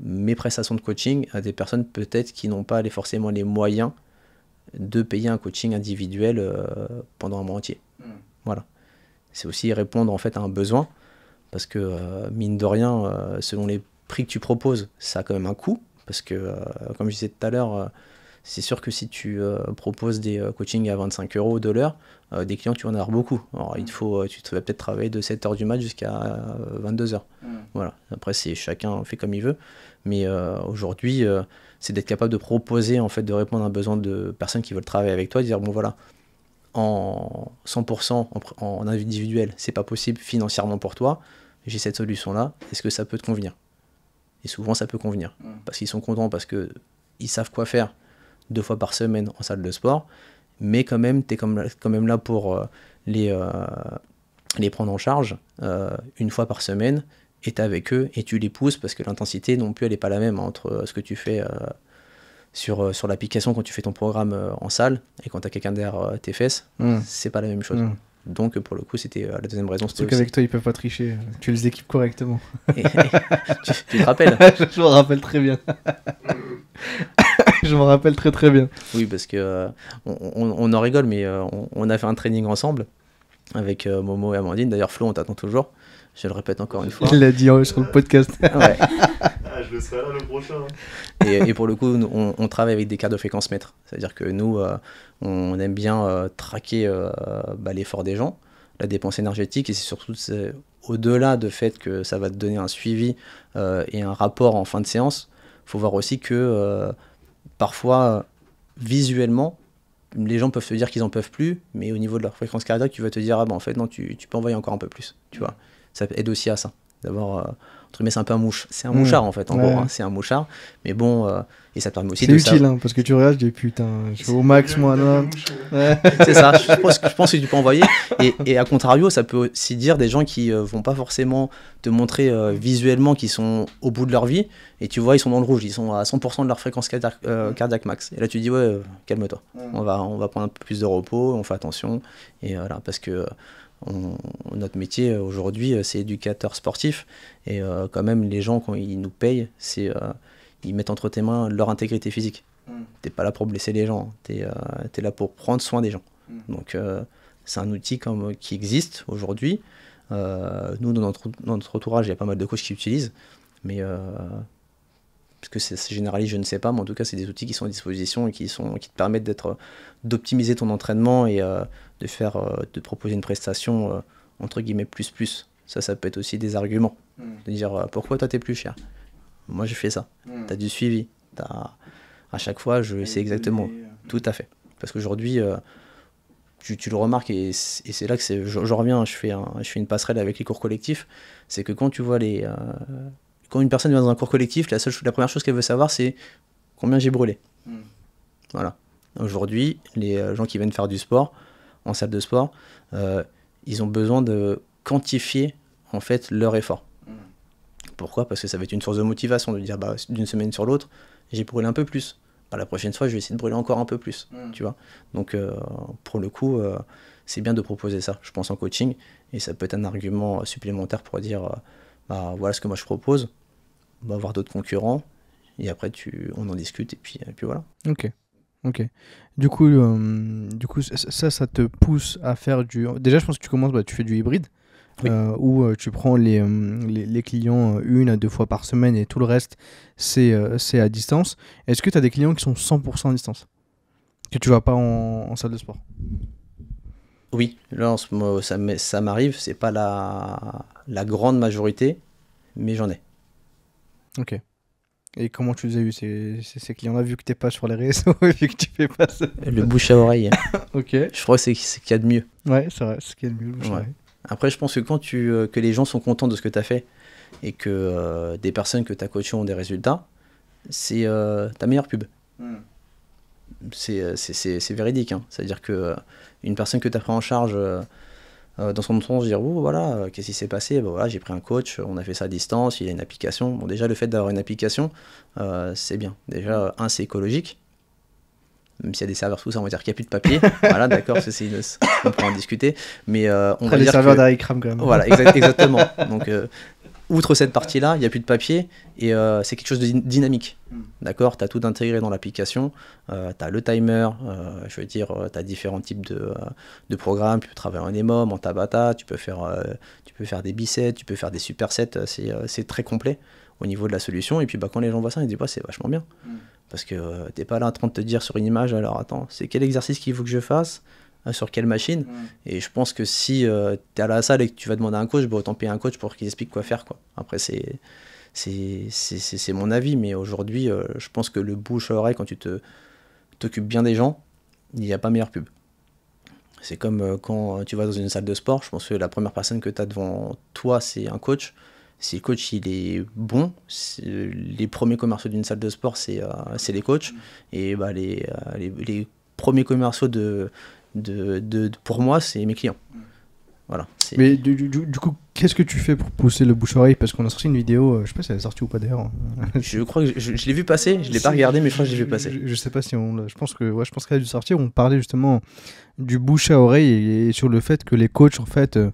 mes prestations de coaching à des personnes peut-être qui n'ont pas les, forcément les moyens de payer un coaching individuel pendant un mois entier. Hmm. Voilà. C'est aussi répondre en fait à un besoin parce que mine de rien, selon les prix que tu proposes, ça a quand même un coût parce que comme je disais tout à l'heure c'est sûr que si tu euh, proposes des euh, coachings à 25 euros de l'heure, euh, des clients, tu en auras beaucoup. Alors, il mm. faut, tu devrais peut-être travailler de 7 heures du mat jusqu'à 22 heures. Mm. Voilà. Après, c'est chacun fait comme il veut. Mais aujourd'hui, c'est d'être capable de proposer, en fait, de répondre à un besoin de personnes qui veulent travailler avec toi, dire, bon voilà, en 100% en, en individuel, c'est pas possible financièrement pour toi, j'ai cette solution-là, est-ce que ça peut te convenir Et souvent, ça peut convenir. Mm. Parce qu'ils sont contents, parce qu'ils savent quoi faire, deux fois par semaine en salle de sport, mais quand même, tu es quand même là pour euh, les, euh, les prendre en charge euh, une fois par semaine, et tu avec eux, et tu les pousses, parce que l'intensité non plus, elle n'est pas la même entre ce que tu fais sur, sur l'application quand tu fais ton programme en salle, et quand tu as quelqu'un derrière tes fesses, hmm. c'est pas la même chose. Hmm. Donc pour le coup, c'était la deuxième raison. c'est qu'avec toi, ils peuvent pas tricher. Tu les équipes correctement. tu, tu, te rappelles (laughs) Je me rappelle très bien. (laughs) (laughs) je m'en rappelle très très bien. Oui, parce que euh, on, en rigole, mais euh, on, a fait un training ensemble avec euh, Momo et Amandine. D'ailleurs, Flo, on t'attend toujours. Je le répète encore une fois. Il l'a dit sur le podcast. (laughs) Ah, je le serai là le prochain. Et, pour le coup, on, travaille avec des cartes de fréquence C'est-à-dire que nous, on aime bien traquer bah, l'effort des gens, la dépense énergétique, et c'est surtout au-delà de fait que ça va te donner un suivi et un rapport en fin de séance. Il faut voir aussi que parfois, visuellement, les gens peuvent te dire qu'ils en peuvent plus, mais au niveau de leur fréquence cardiaque, tu vas te dire, ah ben en fait, non, tu, peux envoyer encore un peu plus, tu vois. Ça aide aussi à ça, d'avoir euh, c'est un peu un mouche. C'est un hmm. mouchard en fait, en gros. Hein, c'est un mouchard. Mais bon, euh, et ça te permet aussi de. C'est utile, hein, parce que tu réagis je dis putain, je au max moi là. Euh. (laughs) c'est ça. Je pense, que tu peux envoyer. Et, à contrario, ça peut aussi dire des gens qui euh, vont pas forcément te montrer visuellement qu'ils sont au bout de leur vie. Et tu vois, ils sont dans le rouge, ils sont à 100% de leur fréquence hmm. cardiaque, max. Et là, tu dis ouais, calme-toi. Hmm. On va, on va prendre un peu plus de repos, on fait attention. Et voilà, parce que notre métier euh, aujourd'hui, euh, c'est éducateur sportif. Et euh, quand même, les gens, quand ils nous payent, c'est ils mettent entre tes mains leur intégrité physique. tu hmm. T'es pas là pour blesser les gens, t'es es là pour prendre soin des gens. Hmm. Donc c'est un outil comme, qui existe aujourd'hui. nous, dans notre, entourage, il y a pas mal de coachs qui l'utilisent. Mais parce que c'est généraliste, je ne sais pas, mais en tout cas, c'est des outils qui sont à disposition et qui, sont, qui te permettent d'être d'optimiser ton entraînement et euh, de faire, euh, de proposer une prestation euh, entre guillemets plus plus. Ça, ça peut être aussi des arguments. Hmm. De dire pourquoi toi t'es plus cher. Moi j'ai fait ça. Hmm. T'as du suivi. À chaque fois, je sais exactement. Tout à fait. Parce qu'aujourd'hui, tu, le remarques et, c'est là que je reviens. Je fais, je fais une passerelle avec les cours collectifs. C'est que quand tu vois les. quand une personne vient dans un cours collectif, la, seule, la première chose qu'elle veut savoir, c'est combien j'ai brûlé. Hmm. Voilà. Aujourd'hui, les euh, gens qui viennent faire du sport, en salle de sport, euh, ils ont besoin de quantifier en fait leur effort. Mm. Pourquoi Parce que ça va être une source de motivation de dire bah, d'une semaine sur l'autre, j'ai brûlé un peu plus. Bah, la prochaine fois, je vais essayer de brûler encore un peu plus. Mm. Tu vois Donc, euh, pour le coup, c'est bien de proposer ça, je pense, en coaching. Et ça peut être un argument supplémentaire pour dire bah, voilà ce que moi je propose, on va voir d'autres concurrents. Et après, tu, on en discute et puis, et puis voilà. Ok. Ok. Du coup, euh, du coup ça, ça te pousse à faire du. Déjà, je pense que tu commences, bah, tu fais du hybride, euh, où euh, tu prends les, les, clients une à deux fois par semaine et tout le reste, c'est c'est à distance. Est-ce que tu as des clients qui sont 100% à distance Que tu vas pas en, salle de sport Oui, là, en ce ça m'arrive. C'est pas la, la grande majorité, mais j'en ai. Ok. Et comment tu les as eu ces, y en a vu que t'es pas sur les réseaux (laughs) vu que tu fais pas ça Le bouche à oreille. (laughs) ok. Je crois que c'est ce qu'il y a de mieux. Ouais, c'est vrai, c'est ce qu'il y a de mieux, Après, je pense que quand tu, euh, que les gens sont contents de ce que tu as fait et que euh, des personnes que tu as coachées ont des résultats, c'est euh, ta meilleure pub. Hmm. C'est véridique. Hein. C'est-à-dire qu'une que une personne que tu as pris en charge euh, dans son sens dire oh, voilà, euh, qu'est-ce qui s'est passé bah, J'ai pris un coach, euh, on a fait ça à distance, il y a une application. Bon, déjà, le fait d'avoir une application, c'est bien. Déjà, un, c'est écologique. Même s'il y a des serveurs sous ça, on va dire qu'il n'y a plus de papier. (laughs) voilà, d'accord, c'est une... on peut en discuter. Mais on va serveurs que... quand même. Voilà, exactement. Donc, outre cette partie-là, il n'y a plus de papier et euh, c'est quelque chose de dynamique. Hmm. D'accord Tu as tout intégré dans l'application, euh, tu as le timer, euh, je veux dire, tu as différents types de, programmes, tu peux travailler en EMOM, en Tabata, tu peux faire, tu peux faire des biceps, tu peux faire des supersets, c'est très complet au niveau de la solution. Et puis bah, quand les gens voient ça, ils disent c'est vachement bien. Hmm. Parce que t'es pas là en train de te dire sur une image, alors attends, c'est quel exercice qu'il faut que je fasse Hein, sur quelle machine. Et je pense que si euh, tu es à la salle et que tu vas demander à un coach, bah, autant payer un coach pour qu'il explique quoi faire. Quoi. Après, c'est, c'est, mon avis, mais aujourd'hui, euh, je pense que le bouche à oreille, quand tu te, t'occupes bien des gens, il n'y a pas meilleure pub. C'est comme euh, quand tu vas dans une salle de sport, je pense que la première personne que tu as devant toi, c'est un coach. Si le coach il est bon, les premiers commerciaux d'une salle de sport, c'est, les coachs. Mm. Et bah, les, les, les premiers commerciaux de, de, de, pour moi, c'est mes clients. Voilà. Mais du, du, du coup, qu'est-ce que tu fais pour pousser le bouche-oreille Parce qu'on a sorti une vidéo, euh, je sais pas si elle est sortie ou pas d'ailleurs. (laughs) je crois que je, l'ai vu passer, je l'ai pas regardé, mais je crois que je l'ai vu passer. Je, sais pas si on Je pense que ouais, je pense qu'elle a dû sortir. On parlait justement du bouche à oreille et, et, sur le fait que les coachs, en fait, euh,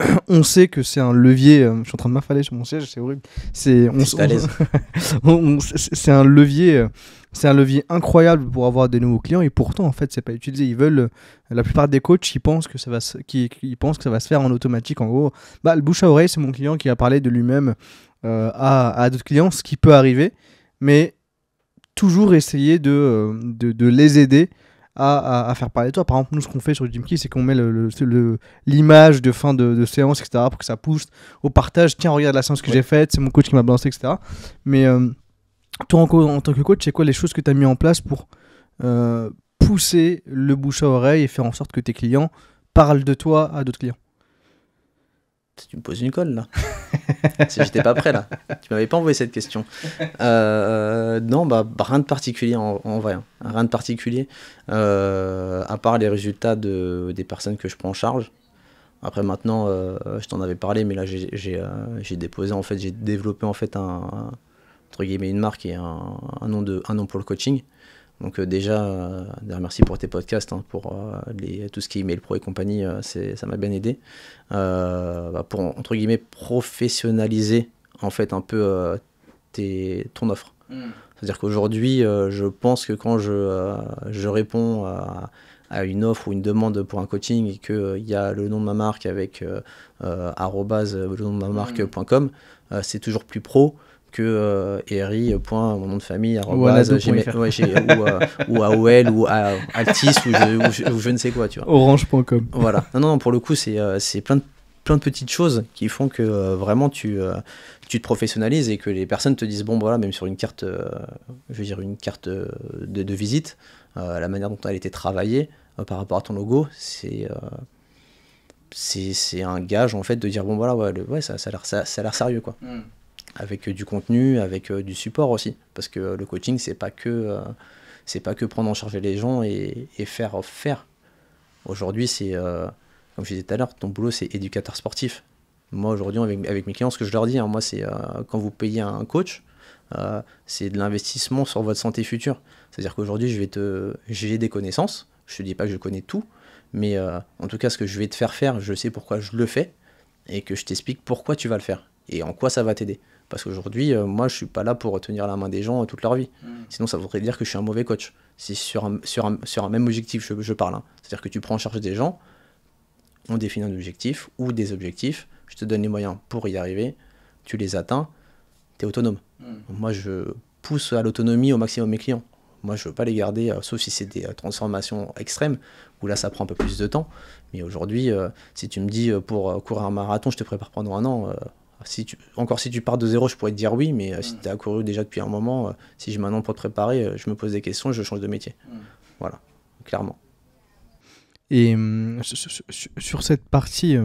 (coughs) on sait que c'est un levier. Euh, je suis en train de m'affaler sur mon siège, c'est horrible. C'est (laughs) un levier. Euh, c'est un levier incroyable pour avoir des nouveaux clients et pourtant en fait c'est pas utilisé. Ils veulent euh, la plupart des coachs, ils pensent que ça va se, pensent que ça va se faire en automatique. En gros, bah le bouche à oreille, c'est mon client qui a parlé de lui-même à, d'autres clients, ce qui peut arriver, mais toujours essayer de les aider à, faire parler de toi. Par exemple, nous, ce qu'on fait sur Jim Key c'est qu'on met l'image de fin de, séance, etc., pour que ça pousse au partage. Tiens, regarde la séance que j'ai faite, c'est mon coach qui m'a balancé, etc. Mais euh, toi, en, tant que coach, c'est quoi les choses que tu as mis en place pour euh, pousser le bouche à oreille et faire en sorte que tes clients parlent de toi à d'autres clients tu me poses une colle là. (laughs) si j'étais pas prêt là. Tu m'avais pas envoyé cette question. Euh, non, bah, rien de particulier en, vrai. Hein. Rien de particulier. Euh, à part les résultats de, des personnes que je prends en charge. Après maintenant, euh, je t'en avais parlé, mais là j'ai déposé, en fait, j'ai développé en fait un, entre une marque et un, nom de, un nom pour le coaching. Donc euh, déjà, euh, merci pour tes podcasts, hein, pour euh, tout ce qui est email pro et compagnie, ça m'a bien aidé. Bah, pour, entre guillemets, professionnaliser en fait un peu tes, ton offre. Hmm. C'est-à-dire qu'aujourd'hui, je pense que quand je, réponds à, une offre ou une demande pour un coaching et qu'il y a le nom de ma marque avec le nom de ma hmm. marque.com, c'est toujours plus pro que euh, Point, mon nom de famille ou, à ou, AOL euh, ou à Altis ou je, ne sais quoi tu vois orange.com voilà non non pour le coup c'est euh, c'est plein de plein de petites choses qui font que euh, vraiment tu, tu te professionnalises et que les personnes te disent bon bah voilà même sur une carte je veux dire une carte de, de, visite la manière dont elle a été travaillée par rapport à ton logo c'est c'est un gage en fait de dire bon voilà ouais, ça, ça a l'air sérieux quoi hmm avec euh, du contenu, avec euh, du support aussi. Parce que le coaching, c'est pas que euh, c'est pas que prendre en charge les gens et, faire faire. Aujourd'hui, c'est comme je disais tout à l'heure, ton boulot c'est éducateur sportif. Moi aujourd'hui avec, mes clients, ce que je leur dis, hein, moi c'est quand vous payez un coach, c'est de l'investissement sur votre santé future. C'est-à-dire qu'aujourd'hui, je vais te, j'ai des connaissances. Je te dis pas que je connais tout, mais en tout cas, ce que je vais te faire faire, je sais pourquoi je le fais et que je t'explique pourquoi tu vas le faire et en quoi ça va t'aider. Parce qu'aujourd'hui, euh, moi, je suis pas là pour tenir la main des gens euh, toute leur vie. Hmm. Sinon, ça voudrait dire que je suis un mauvais coach. Si sur un, même objectif, je, parle. Hein. C'est-à-dire que tu prends en charge des gens, on définit un objectif ou des objectifs, je te donne les moyens pour y arriver, tu les atteins, tu es autonome. Hmm. Moi, je pousse à l'autonomie au maximum mes clients. Moi, je ne veux pas les garder, euh, sauf si c'est des transformations extrêmes, où là, ça prend un peu plus de temps. Mais aujourd'hui, si tu me dis, pour courir un marathon, je te prépare pendant un an, si tu, encore si tu pars de zéro, je pourrais te dire oui, mais euh, si mm. tu as couru déjà depuis un moment, euh, si j'ai maintenant pour te préparer, euh, je me pose des questions, je change de métier. Mm. Voilà, clairement. Et sur cette partie,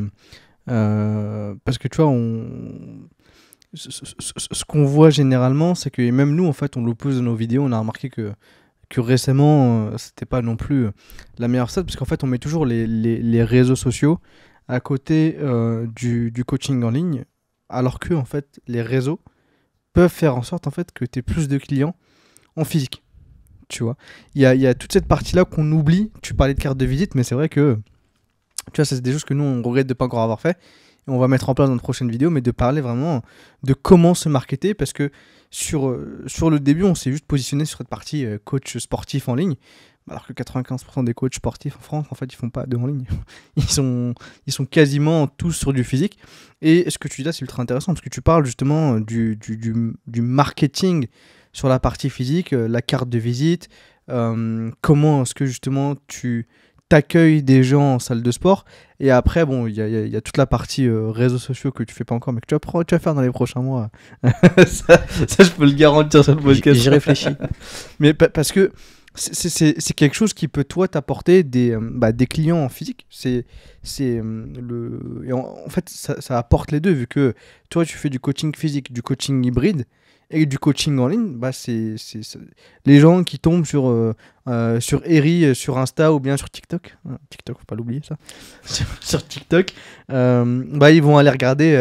parce que tu vois, on... ce, qu'on voit généralement, c'est que même nous, en fait, on l'oppose dans nos vidéos, on a remarqué que, que récemment, c'était pas non plus la meilleure stat, parce qu'en fait, on met toujours les, les, les réseaux sociaux à côté du, du coaching en ligne alors que en fait les réseaux peuvent faire en sorte en fait que tu aies plus de clients en physique. Tu vois, il y a, toute cette partie-là qu'on oublie. Tu parlais de carte de visite, mais c'est vrai que tu vois, c'est des choses que nous on regrette de pas encore avoir fait. on va mettre en place dans une prochaine vidéo, mais de parler vraiment de comment se marketer parce que sur, euh, sur le début, on s'est juste positionné sur cette partie euh, coach sportif en ligne alors que 95% des coachs sportifs en France, en fait, ils font pas de en ligne. (laughs) Ils sont, ils sont quasiment tous sur du physique. Et ce que tu dis là, c'est ultra intéressant, parce que tu parles justement euh, du, marketing sur la partie physique, euh, la carte de visite, euh, comment est-ce que justement tu t'accueilles des gens en salle de sport. Et après, bon, il y, a, toute la partie réseaux sociaux que tu fais pas encore, mais que tu vas, faire dans les prochains mois. (laughs) ça, je peux le garantir sur le podcast. J'y réfléchis. (laughs) mais parce que c'est quelque chose qui peut toi t'apporter des, euh, bah, des clients en physique c'est c'est euh, le en, fait ça, apporte les deux vu que toi tu fais du coaching physique du coaching hybride et du coaching en ligne bah c'est les gens qui tombent sur euh, euh sur Eri sur Insta ou bien sur TikTok hein, TikTok faut pas l'oublier ça (laughs) sur, TikTok bah ils vont aller regarder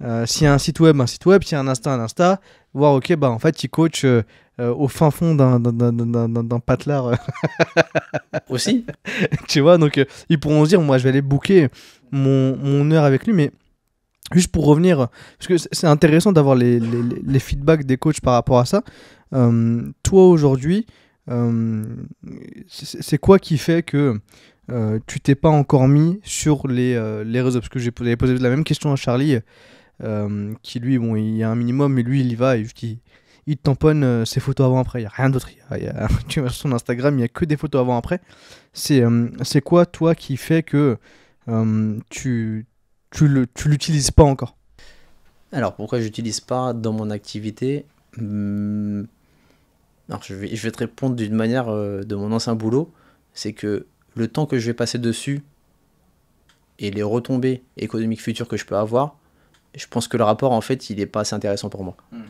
euh, s'il y a un site web, un site web, s'il y a un Insta, un Insta, voir, ok, bah en fait, ils coachent euh, au fin fond d'un patelard. Euh. (laughs) Aussi. tu vois, donc euh, ils pourront se dire, moi je vais aller booker mon, mon heure avec lui, mais juste pour revenir, parce que c'est intéressant d'avoir les, les, les, feedbacks des coachs par rapport à ça. toi aujourd'hui, c'est quoi qui fait que tu t'es pas encore mis sur les, les réseaux Parce que j'ai posé la même question à Charlie. qui lui, bon, il y a un minimum, mais lui, il y va et il, il tamponne euh, ses photos avant-après. Il n'y a rien d'autre. (laughs) tu sur son Instagram, il n'y a que des photos avant-après. C'est euh, c'est quoi, toi, qui fait que euh, tu, tu l'utilises pas encore Alors, pourquoi je n'utilise pas dans mon activité hmm. Alors, je vais, je vais te répondre d'une manière de mon ancien boulot. C'est que le temps que je vais passer dessus et les retombées économiques futures que je peux avoir, je pense que le rapport, en fait, il n'est pas assez intéressant pour moi. Hmm.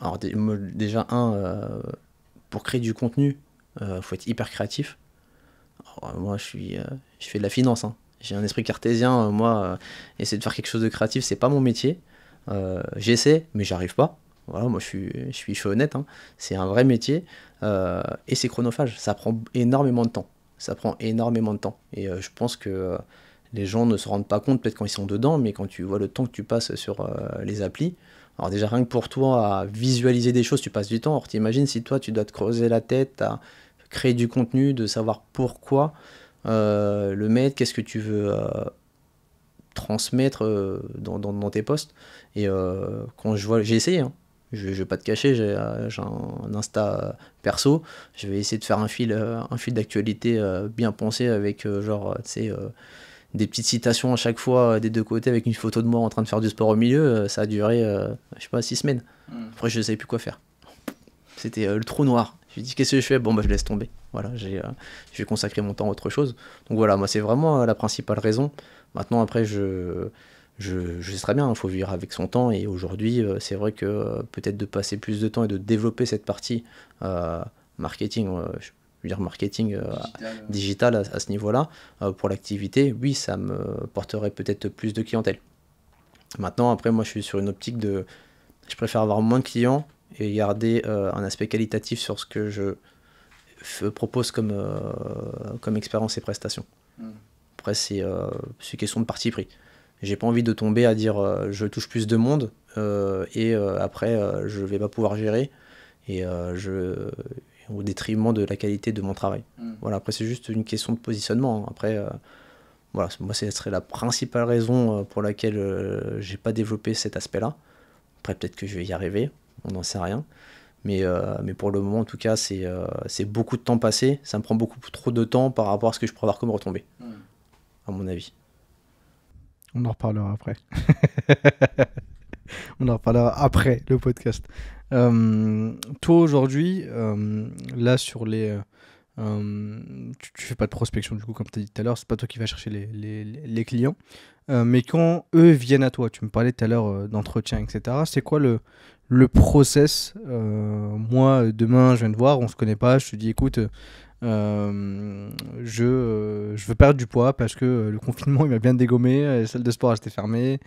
Alors déjà, un, euh, pour créer du contenu, il euh, faut être hyper créatif. Euh, moi, je, suis, fais de la finance. Hein. J'ai un esprit cartésien. moi, essayer de faire quelque chose de créatif, c'est pas mon métier. J'essaie, mais j'arrive pas. Voilà, moi, je suis, je honnête. Hein. C'est un vrai métier. et c'est chronophage. Ça prend énormément de temps. Ça prend énormément de temps. Et je pense que les gens ne se rendent pas compte, peut-être quand ils sont dedans, mais quand tu vois le temps que tu passes sur les applis, alors déjà, rien que pour toi, à visualiser des choses, tu passes du temps. Or, t'imagines si toi, tu dois te creuser la tête à créer du contenu, de savoir pourquoi euh, le mettre, qu'est-ce que tu veux euh, transmettre euh, dans, tes posts. Et quand je vois, j'ai essayé, hein. je, ne vais pas te cacher, j'ai un, Insta perso, je vais essayer de faire un fil, un fil d'actualité bien pensé avec genre, tu sais des petites citations à chaque fois euh, des deux côtés avec une photo de moi en train de faire du sport au milieu, euh, ça a duré, euh, je sais pas, six semaines. Hmm. Après, je ne savais plus quoi faire. C'était le trou noir. Je me dis, qu'est-ce que je fais Bon, bah, je laisse tomber. Voilà, j'ai vais consacré mon temps à autre chose. Donc voilà, moi, c'est vraiment la principale raison. Maintenant, après, je, je, sais très bien, il hein, faut vivre avec son temps. Et aujourd'hui, c'est vrai que peut-être de passer plus de temps et de développer cette partie marketing, dire marketing euh, digital. Euh. à, ce niveau-là, euh, pour l'activité, oui, ça me porterait peut-être plus de clientèle. Maintenant, après, moi, je suis sur une optique de, je préfère avoir moins de clients et garder un aspect qualitatif sur ce que je propose comme, comme expérience et prestation. Hmm. Après, c'est une question de parti pris. J'ai pas envie de tomber à dire je touche plus de monde et après je vais pas pouvoir gérer et je au détriment de la qualité de mon travail. Hmm. Voilà, après, c'est juste une question de positionnement. Hein. Après, euh, voilà, moi, ce serait la principale raison euh, pour laquelle euh, j'ai pas développé cet aspect-là. Après, peut-être que je vais y arriver, on n'en sait rien. Mais, mais pour le moment, en tout cas, c'est c'est beaucoup de temps passé. Ça me prend beaucoup trop de temps par rapport à ce que je pourrais avoir comme retombée, hmm. à mon avis. On en reparlera après. (laughs) on en reparlera après le podcast. Euh, toi aujourd'hui, euh, là sur les. Euh, tu, fais pas de prospection du coup, comme tu as dit tout à l'heure, c'est pas toi qui vas chercher les, clients. mais quand eux viennent à toi, tu me parlais tout à l'heure d'entretien, etc. C'est quoi le, le process Moi, demain, je viens te voir, on se connaît pas, je te dis écoute. je, je veux perdre du poids parce que le confinement (laughs) il m'a bien dégommé, la salle de sport a été fermée.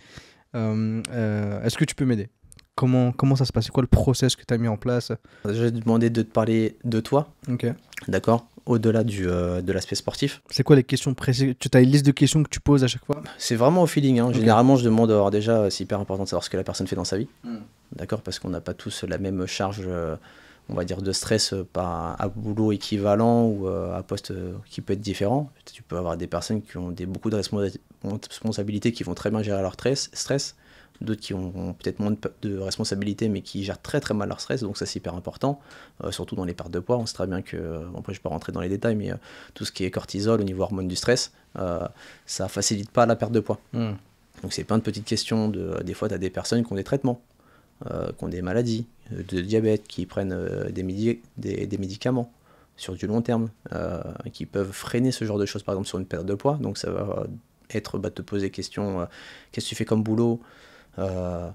Est-ce que tu peux m'aider Comment, comment ça se passe C'est quoi le process que tu as mis en place J'ai demandé de te parler de toi. Ok. D'accord Au-delà euh, de l'aspect sportif. C'est quoi les questions précises Tu as une liste de questions que tu poses à chaque fois C'est vraiment au feeling. Hein. Généralement, je demande. d'avoir déjà, euh, c'est hyper important de savoir ce que la personne fait dans sa vie. Hmm. D'accord Parce qu'on n'a pas tous la même charge. Euh, on va dire de stress par à boulot équivalent ou à poste qui peut être différent. Tu peux avoir des personnes qui ont des, beaucoup de responsabilités qui vont très bien gérer leur stress, d'autres qui ont, peut-être moins de, responsabilités mais qui gèrent très très mal leur stress, donc ça c'est hyper important, euh, surtout dans les pertes de poids. On sait très bien que, euh, après je ne vais pas rentrer dans les détails, mais euh, tout ce qui est cortisol au niveau hormone du stress, ça facilite pas la perte de poids. Hmm. Donc c'est plein de petites questions, de, des fois tu as des personnes qui ont des traitements, qui ont des maladies, de diabète, qui prennent des, des, médicaments sur du long terme, qui peuvent freiner ce genre de choses, par exemple sur une perte de poids. Donc ça va être de bah, te poser question, qu'est-ce que tu fais comme boulot euh,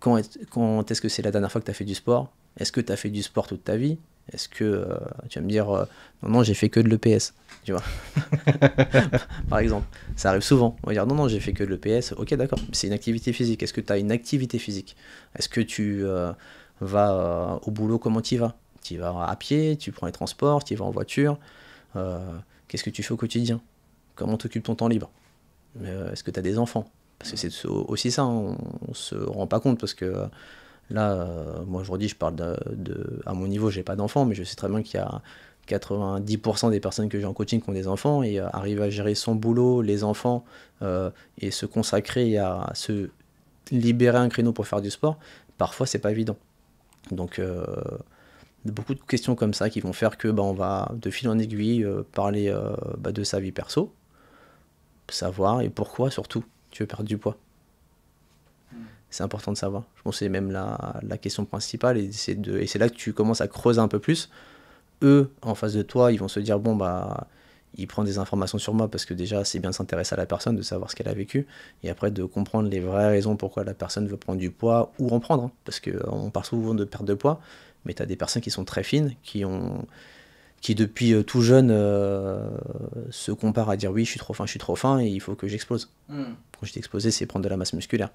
quand est-ce que c'est la dernière fois que tu as fait du sport Est-ce que tu as fait du sport toute ta vie Est-ce que euh, tu vas me dire euh, non, non, j'ai fait que de l'EPS Tu vois (laughs) Par exemple, ça arrive souvent. On va dire non, non, j'ai fait que de l'EPS. Ok, d'accord, c'est une activité physique. Est-ce que tu as une activité physique Est-ce que tu vas au boulot Comment tu vas Tu vas à pied Tu prends les transports Tu vas en voiture Qu'est-ce que tu fais au quotidien Comment t'occupes ton temps libre Est-ce que tu as des enfants c'est aussi ça, on, ne se rend pas compte parce que euh, là, euh, moi aujourd'hui, je parle de, à mon niveau, j'ai pas d'enfants, mais je sais très bien qu'il y a 90% des personnes que j'ai en coaching qui ont des enfants et euh, arriver à gérer son boulot, les enfants et se consacrer à se libérer un créneau pour faire du sport, parfois c'est pas évident. Donc beaucoup de questions comme ça qui vont faire que bah, on va de fil en aiguille parler bah, de sa vie perso, savoir et pourquoi surtout tu veux perdre du poids. Hmm. C'est important de savoir. Je pense que c'est même la, question principale et c'est, de, et c'est là que tu commences à creuser un peu plus. Eux, en face de toi, ils vont se dire bon, bah, il prend des informations sur moi parce que déjà, c'est bien de s'intéresser à la personne, de savoir ce qu'elle a vécu et après de comprendre les vraies raisons pourquoi la personne veut prendre du poids ou en prendre. Hein, parce qu'on parle souvent de perte de poids, mais tu as des personnes qui sont très fines, qui ont qui depuis euh, tout jeune euh, se compare à dire oui, je suis trop fin, je suis trop fin et il faut que j'explose. Hmm. Quand je dis c'est prendre de la masse musculaire.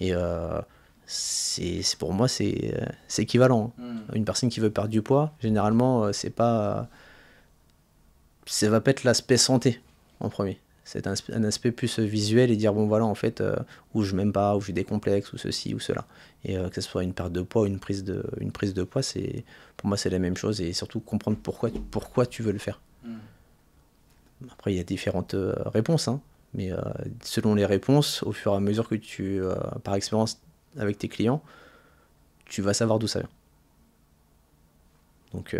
Et euh, c'est pour moi, c'est équivalent. Hmm. Une personne qui veut perdre du poids, généralement, c'est pas. Ça va pas être l'aspect santé en premier c'est un, aspect plus euh, visuel et dire bon voilà en fait ou euh, où je m'aime pas, où j'ai des complexes, ou ceci ou cela. Et euh, que ce soit une perte de poids, une prise de, une prise de poids, c'est pour moi c'est la même chose et surtout comprendre pourquoi pourquoi tu veux le faire. Mm. Après il y a différentes réponses, hein. mais selon les réponses, au fur et à mesure que tu par expérience avec tes clients, tu vas savoir d'où ça vient. Donc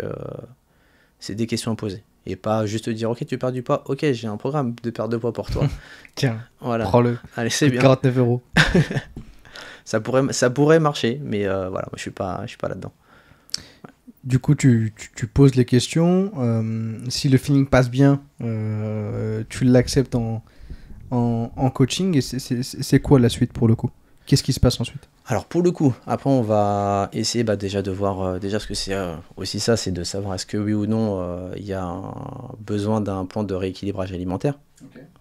c'est des questions à poser et pas juste dire ok tu perds du poids ok j'ai un programme de perte de poids pour toi (laughs) tiens voilà prends-le allez c'est bien 49 euros (laughs) ça pourrait ça pourrait marcher mais euh, voilà moi je suis pas je suis pas là dedans du coup, tu, poses les questions. Euh, si le feeling passe bien, euh, tu l'acceptes en, en, coaching. Et c'est quoi la suite pour le coup Qu'est-ce qui se passe ensuite Alors pour le coup, après on va essayer bah, déjà de voir euh, déjà ce que c'est euh, aussi ça, c'est de savoir est-ce que oui ou non euh, il y a un besoin d'un plan de rééquilibrage alimentaire.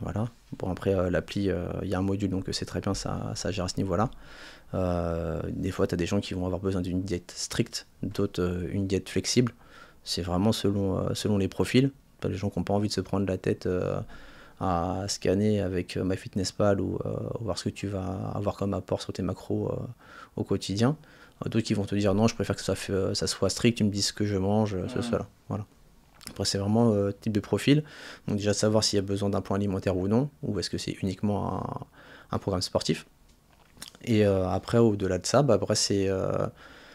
Voilà. Bon après l'appli, il y a un module donc c'est très bien, ça, ça gère à ce niveau-là. des fois tu as des gens qui vont avoir besoin d'une diète stricte, d'autres une diète flexible. C'est vraiment selon, selon les profils. Les gens qui n'ont pas envie de se prendre la tête à scanner avec euh, MyFitnessPal euh, ou voir ce que tu vas avoir comme apport sur tes macros euh, au quotidien. D'autres qui vont te dire non, je préfère que ça, ça soit strict, tu me dis ce que je mange, ce, soit Voilà. Après, c'est vraiment le type de profil. Donc, déjà, savoir s'il y a besoin d'un point alimentaire ou non, ou est-ce que c'est uniquement un, programme sportif. Et après, au-delà de ça, bah, c'est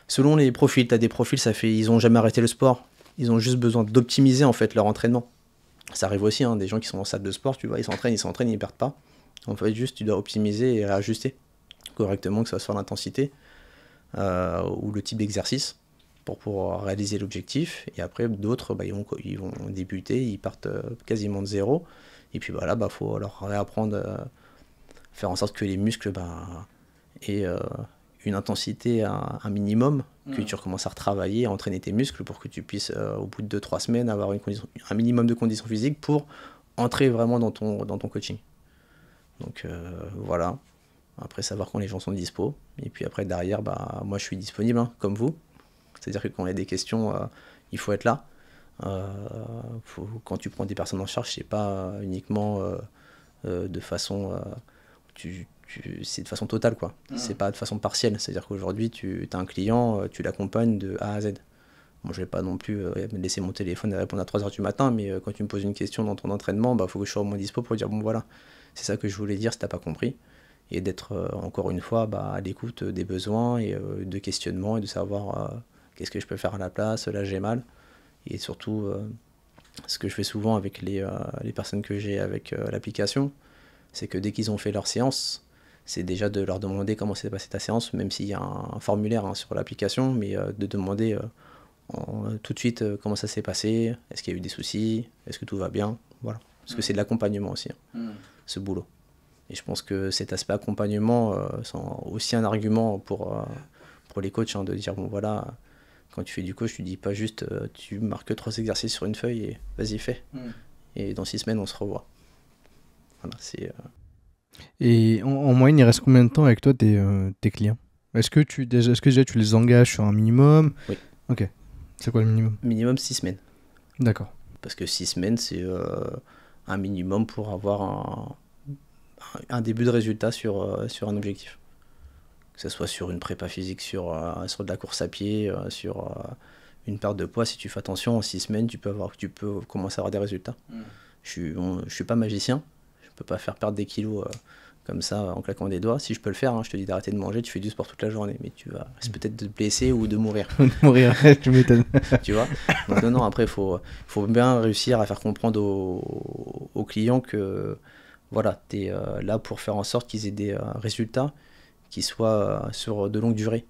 selon les profils. Tu as des profils, ça fait ils ont jamais arrêté le sport. Ils ont juste besoin d'optimiser en fait leur entraînement. Ça arrive aussi, hein, des gens qui sont en salle de sport, tu vois, ils s'entraînent, ils s'entraînent, ils perdent pas. En fait, juste, tu dois optimiser et réajuster correctement, que ce soit l'intensité euh, ou le type d'exercice pour pouvoir réaliser l'objectif. Et après, d'autres, bah, ils, vont, débuter, ils partent euh, quasiment de zéro. Et puis voilà, il bah, faut leur réapprendre, euh, faire en sorte que les muscles bah, aient, une intensité à un minimum, que mm. tu recommences à retravailler, à entraîner tes muscles pour que tu puisses, euh, au bout de 2-3 semaines, avoir une un minimum de conditions physiques pour entrer vraiment dans ton, dans ton coaching. Donc euh, voilà. Après, savoir quand les gens sont dispo. Et puis après, derrière, bah, moi, je suis disponible, hein, comme vous. C'est-à-dire que quand il y a des questions, euh, il faut être là. quand tu prends des personnes en charge, c'est pas uniquement de façon. tu, c'est de façon totale, quoi. Ah. C'est pas de façon partielle. C'est-à-dire qu'aujourd'hui, tu as un client, euh, tu l'accompagnes de A à Z. Bon, je vais pas non plus euh, me laisser mon téléphone et répondre à 3h du matin, mais euh, quand tu me poses une question dans ton entraînement, il bah, faut que je sois au moins dispo pour dire bon voilà, c'est ça que je voulais dire si t'as pas compris. Et d'être encore une fois bah, à l'écoute des besoins et de questionnement et de savoir qu'est-ce que je peux faire à la place, là j'ai mal. Et surtout, ce que je fais souvent avec les, les personnes que j'ai avec l'application, c'est que dès qu'ils ont fait leur séance, c'est déjà de leur demander comment s'est passée ta séance, même s'il y a un, formulaire hein, sur l'application, mais euh, de demander euh, euh, tout de suite comment ça s'est passé, est-ce qu'il y a eu des soucis, est-ce que tout va bien, voilà. Parce que mm. c'est de l'accompagnement aussi, hein, mm. ce boulot. Et je pense que cet aspect accompagnement, c'est aussi un argument pour, pour les coachs, hein, de dire, bon voilà, quand tu fais du coach, tu dis pas juste, tu marques trois exercices sur une feuille et vas-y fais. Mm. Et dans six semaines, on se revoit. Voilà, c'est... Et en, moyenne, il reste combien de temps avec toi tes, euh, clients Est-ce que, tu, déjà, est-ce que tu les engages sur un minimum Oui. Ok. C'est quoi le minimum Minimum 6 semaines. D'accord. Parce que 6 semaines, c'est euh, un minimum pour avoir un, début de résultat sur, euh, sur un objectif. Que ce soit sur une prépa physique, sur, sur de la course à pied, sur une perte de poids. Si tu fais attention, en 6 semaines, tu peux, avoir, tu peux commencer à avoir des résultats. Hmm. Je ne je suis pas magicien, peux pas faire perdre des kilos euh, comme ça en claquant des doigts. Si je peux le faire, hein, je te dis d'arrêter de manger, tu fais du sport toute la journée, mais tu vas peut-être de te blesser ou de mourir. (laughs) mourir, tu m'étonnes. (laughs) tu vois maintenant Non, après, il faut, faut bien réussir à faire comprendre aux, clients que voilà, tu es euh, là pour faire en sorte qu'ils aient des euh, résultats qui soient sur de longue durée.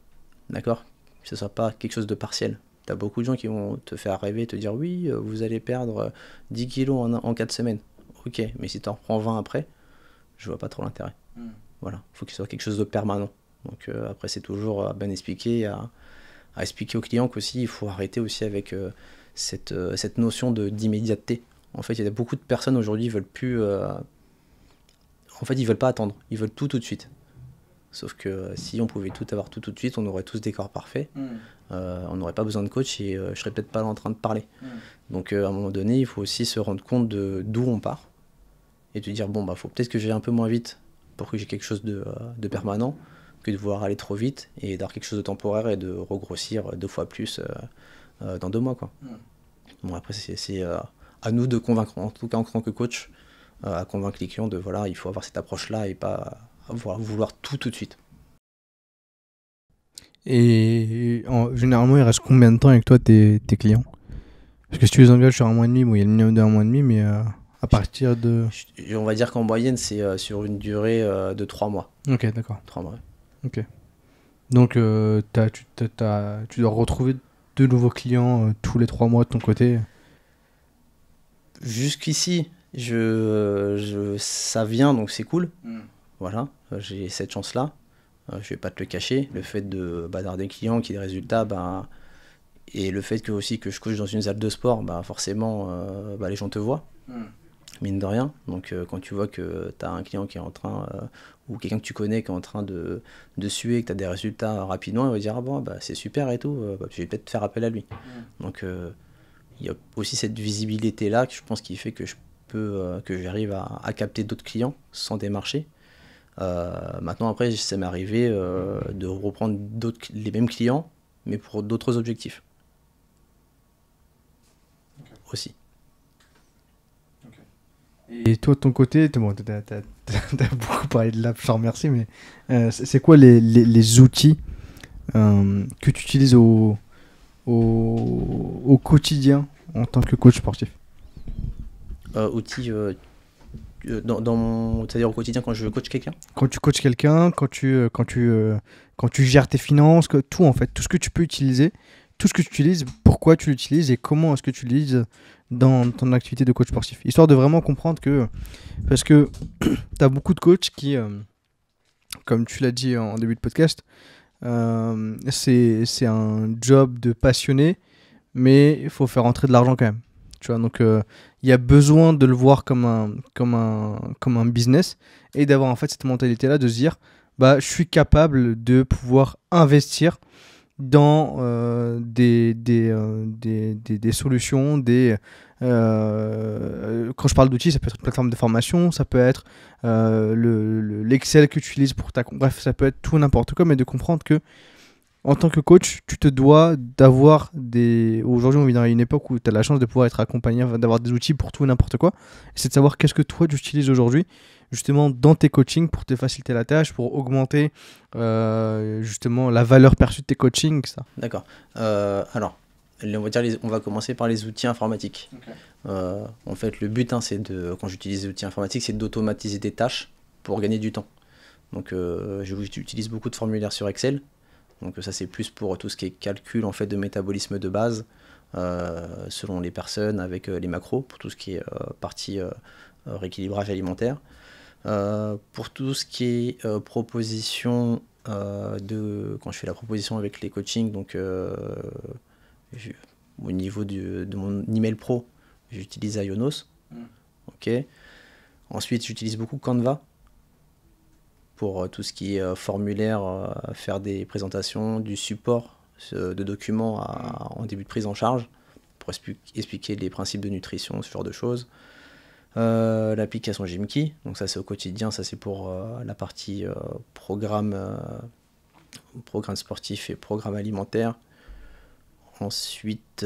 D'accord Que ce soit pas quelque chose de partiel. Tu as beaucoup de gens qui vont te faire rêver, te dire oui, vous allez perdre 10 kilos en, en 4 semaines ok, mais si tu en prends 20 après, je vois pas trop l'intérêt. Voilà, hmm. Voilà, faut qu'il soit quelque chose de permanent. Donc euh, après, c'est toujours à bien expliquer, à, expliquer aux clients qu'il il faut arrêter aussi avec euh, cette, euh, cette, notion d'immédiateté. En fait, il y a beaucoup de personnes aujourd'hui qui veulent plus... en fait, ils veulent pas attendre, ils veulent tout tout de suite. Sauf que si on pouvait tout avoir tout tout de suite, on aurait tous des corps parfaits, hmm. on n'aurait pas besoin de coach et je je serais peut-être pas en train de parler. Hmm. Donc à un moment donné, il faut aussi se rendre compte d'où on part, et de dire bon bah faut peut-être que j'aille un peu moins vite pour que j'ai quelque chose euh, de, permanent que de vouloir aller trop vite et d'avoir quelque chose de temporaire et de regrossir deux fois plus euh, euh, dans deux mois quoi. Hmm. Bon après c'est à nous de convaincre en tout cas en tant que coach à convaincre les clients de voilà il faut avoir cette approche là et pas vouloir tout tout de suite. Et généralement, il reste combien de temps avec toi tes, tes clients Parce que si tu les engages sur un mois et demi, bon, il y a le minimum d'un mois et demi, mais. À partir de. On va dire qu'en moyenne, c'est euh, sur une durée euh, de 3 mois. Ok, d'accord. 3 mois. Ok. Donc, euh, tu, dois retrouver de nouveaux clients tous les 3 mois de ton côté Jusqu'ici, je, je, ça vient, donc c'est cool. Hmm. Voilà, j'ai cette chance-là. je vais pas te le cacher. Le fait de d'avoir des clients qui des résultats, ben, et le fait que, aussi que je couche dans une salle de sport, ben, forcément, ben, les gens te voient. Hmm mine de rien. Donc euh, quand tu vois que tu as un client qui est en train, euh, ou quelqu'un que tu connais qui est en train de, de suer, que tu as des résultats rapidement, il va dire ah bon, bah, c'est super et tout, euh, bah, je vais peut-être faire appel à lui. Donc il y a aussi cette visibilité-là que je pense qui fait que je peux, que j'arrive à, capter d'autres clients sans démarcher. maintenant après, ça m'est arrivé de reprendre les mêmes clients, mais pour d'autres objectifs. Aussi. Et toi, de ton côté, tu as, beaucoup parlé de l'app, je te remercie, mais euh, c'est quoi les, outils euh, que tu utilises au, quotidien en tant que coach sportif euh, Outils dans, c'est-à-dire au quotidien quand je coach quelqu'un Quand tu coaches quelqu'un, quand tu, quand, tu, quand tu gères tes finances, que, tout en fait, tout ce que tu peux utiliser, tout ce que tu utilises, pourquoi tu l'utilises et comment est-ce que tu l'utilises dans ton activité de coach sportif. Histoire de vraiment comprendre que. Parce que tu (clears throat) as beaucoup de coachs qui, euh, comme tu l'as dit en début de podcast, euh, c'est un job de passionné, mais il faut faire entrer de l'argent quand même. Tu vois, donc euh, il y a besoin de le voir comme un, comme un, comme un business et d'avoir en fait cette mentalité-là de se dire bah, je suis capable de pouvoir investir dans euh, euh, des, solutions, des, euh, quand je parle d'outils, ça peut être une plateforme de formation, ça peut être l'Excel le, que tu utilises pour ta... Bref, ça peut être tout n'importe quoi, mais de comprendre que en tant que coach, tu te dois d'avoir des... Aujourd'hui, on vit dans une époque où tu as la chance de pouvoir être accompagné, d'avoir des outils pour tout n'importe quoi. C'est de savoir qu'est-ce que toi, tu utilises aujourd'hui justement dans tes coachings pour te faciliter la tâche, pour augmenter euh, justement la valeur perçue de tes coachings D'accord. Euh, alors, on va, dire on va commencer par les outils informatiques. Euh, en fait, le but, hein, c'est de, quand j'utilise les outils informatiques, c'est d'automatiser des tâches pour gagner du temps. Donc, j'utilise beaucoup de formulaires sur Excel. Donc, ça, c'est plus pour tout ce qui est calcul en fait, de métabolisme de base. selon les personnes avec les macros pour tout ce qui est partie rééquilibrage alimentaire euh, pour tout ce qui est euh, proposition euh, de quand je fais la proposition avec les coachings, donc au niveau de mon email pro, j'utilise Ionos. Mm. Ensuite, j'utilise beaucoup Canva pour tout ce qui est formulaire, faire des présentations, du support de documents mm. en début de prise en charge pour expliquer les principes de nutrition, ce genre de choses. Euh, l'application GymKey, donc ça c'est au quotidien, ça c'est pour euh, la partie euh, programme, programme sportif et programme alimentaire. Ensuite,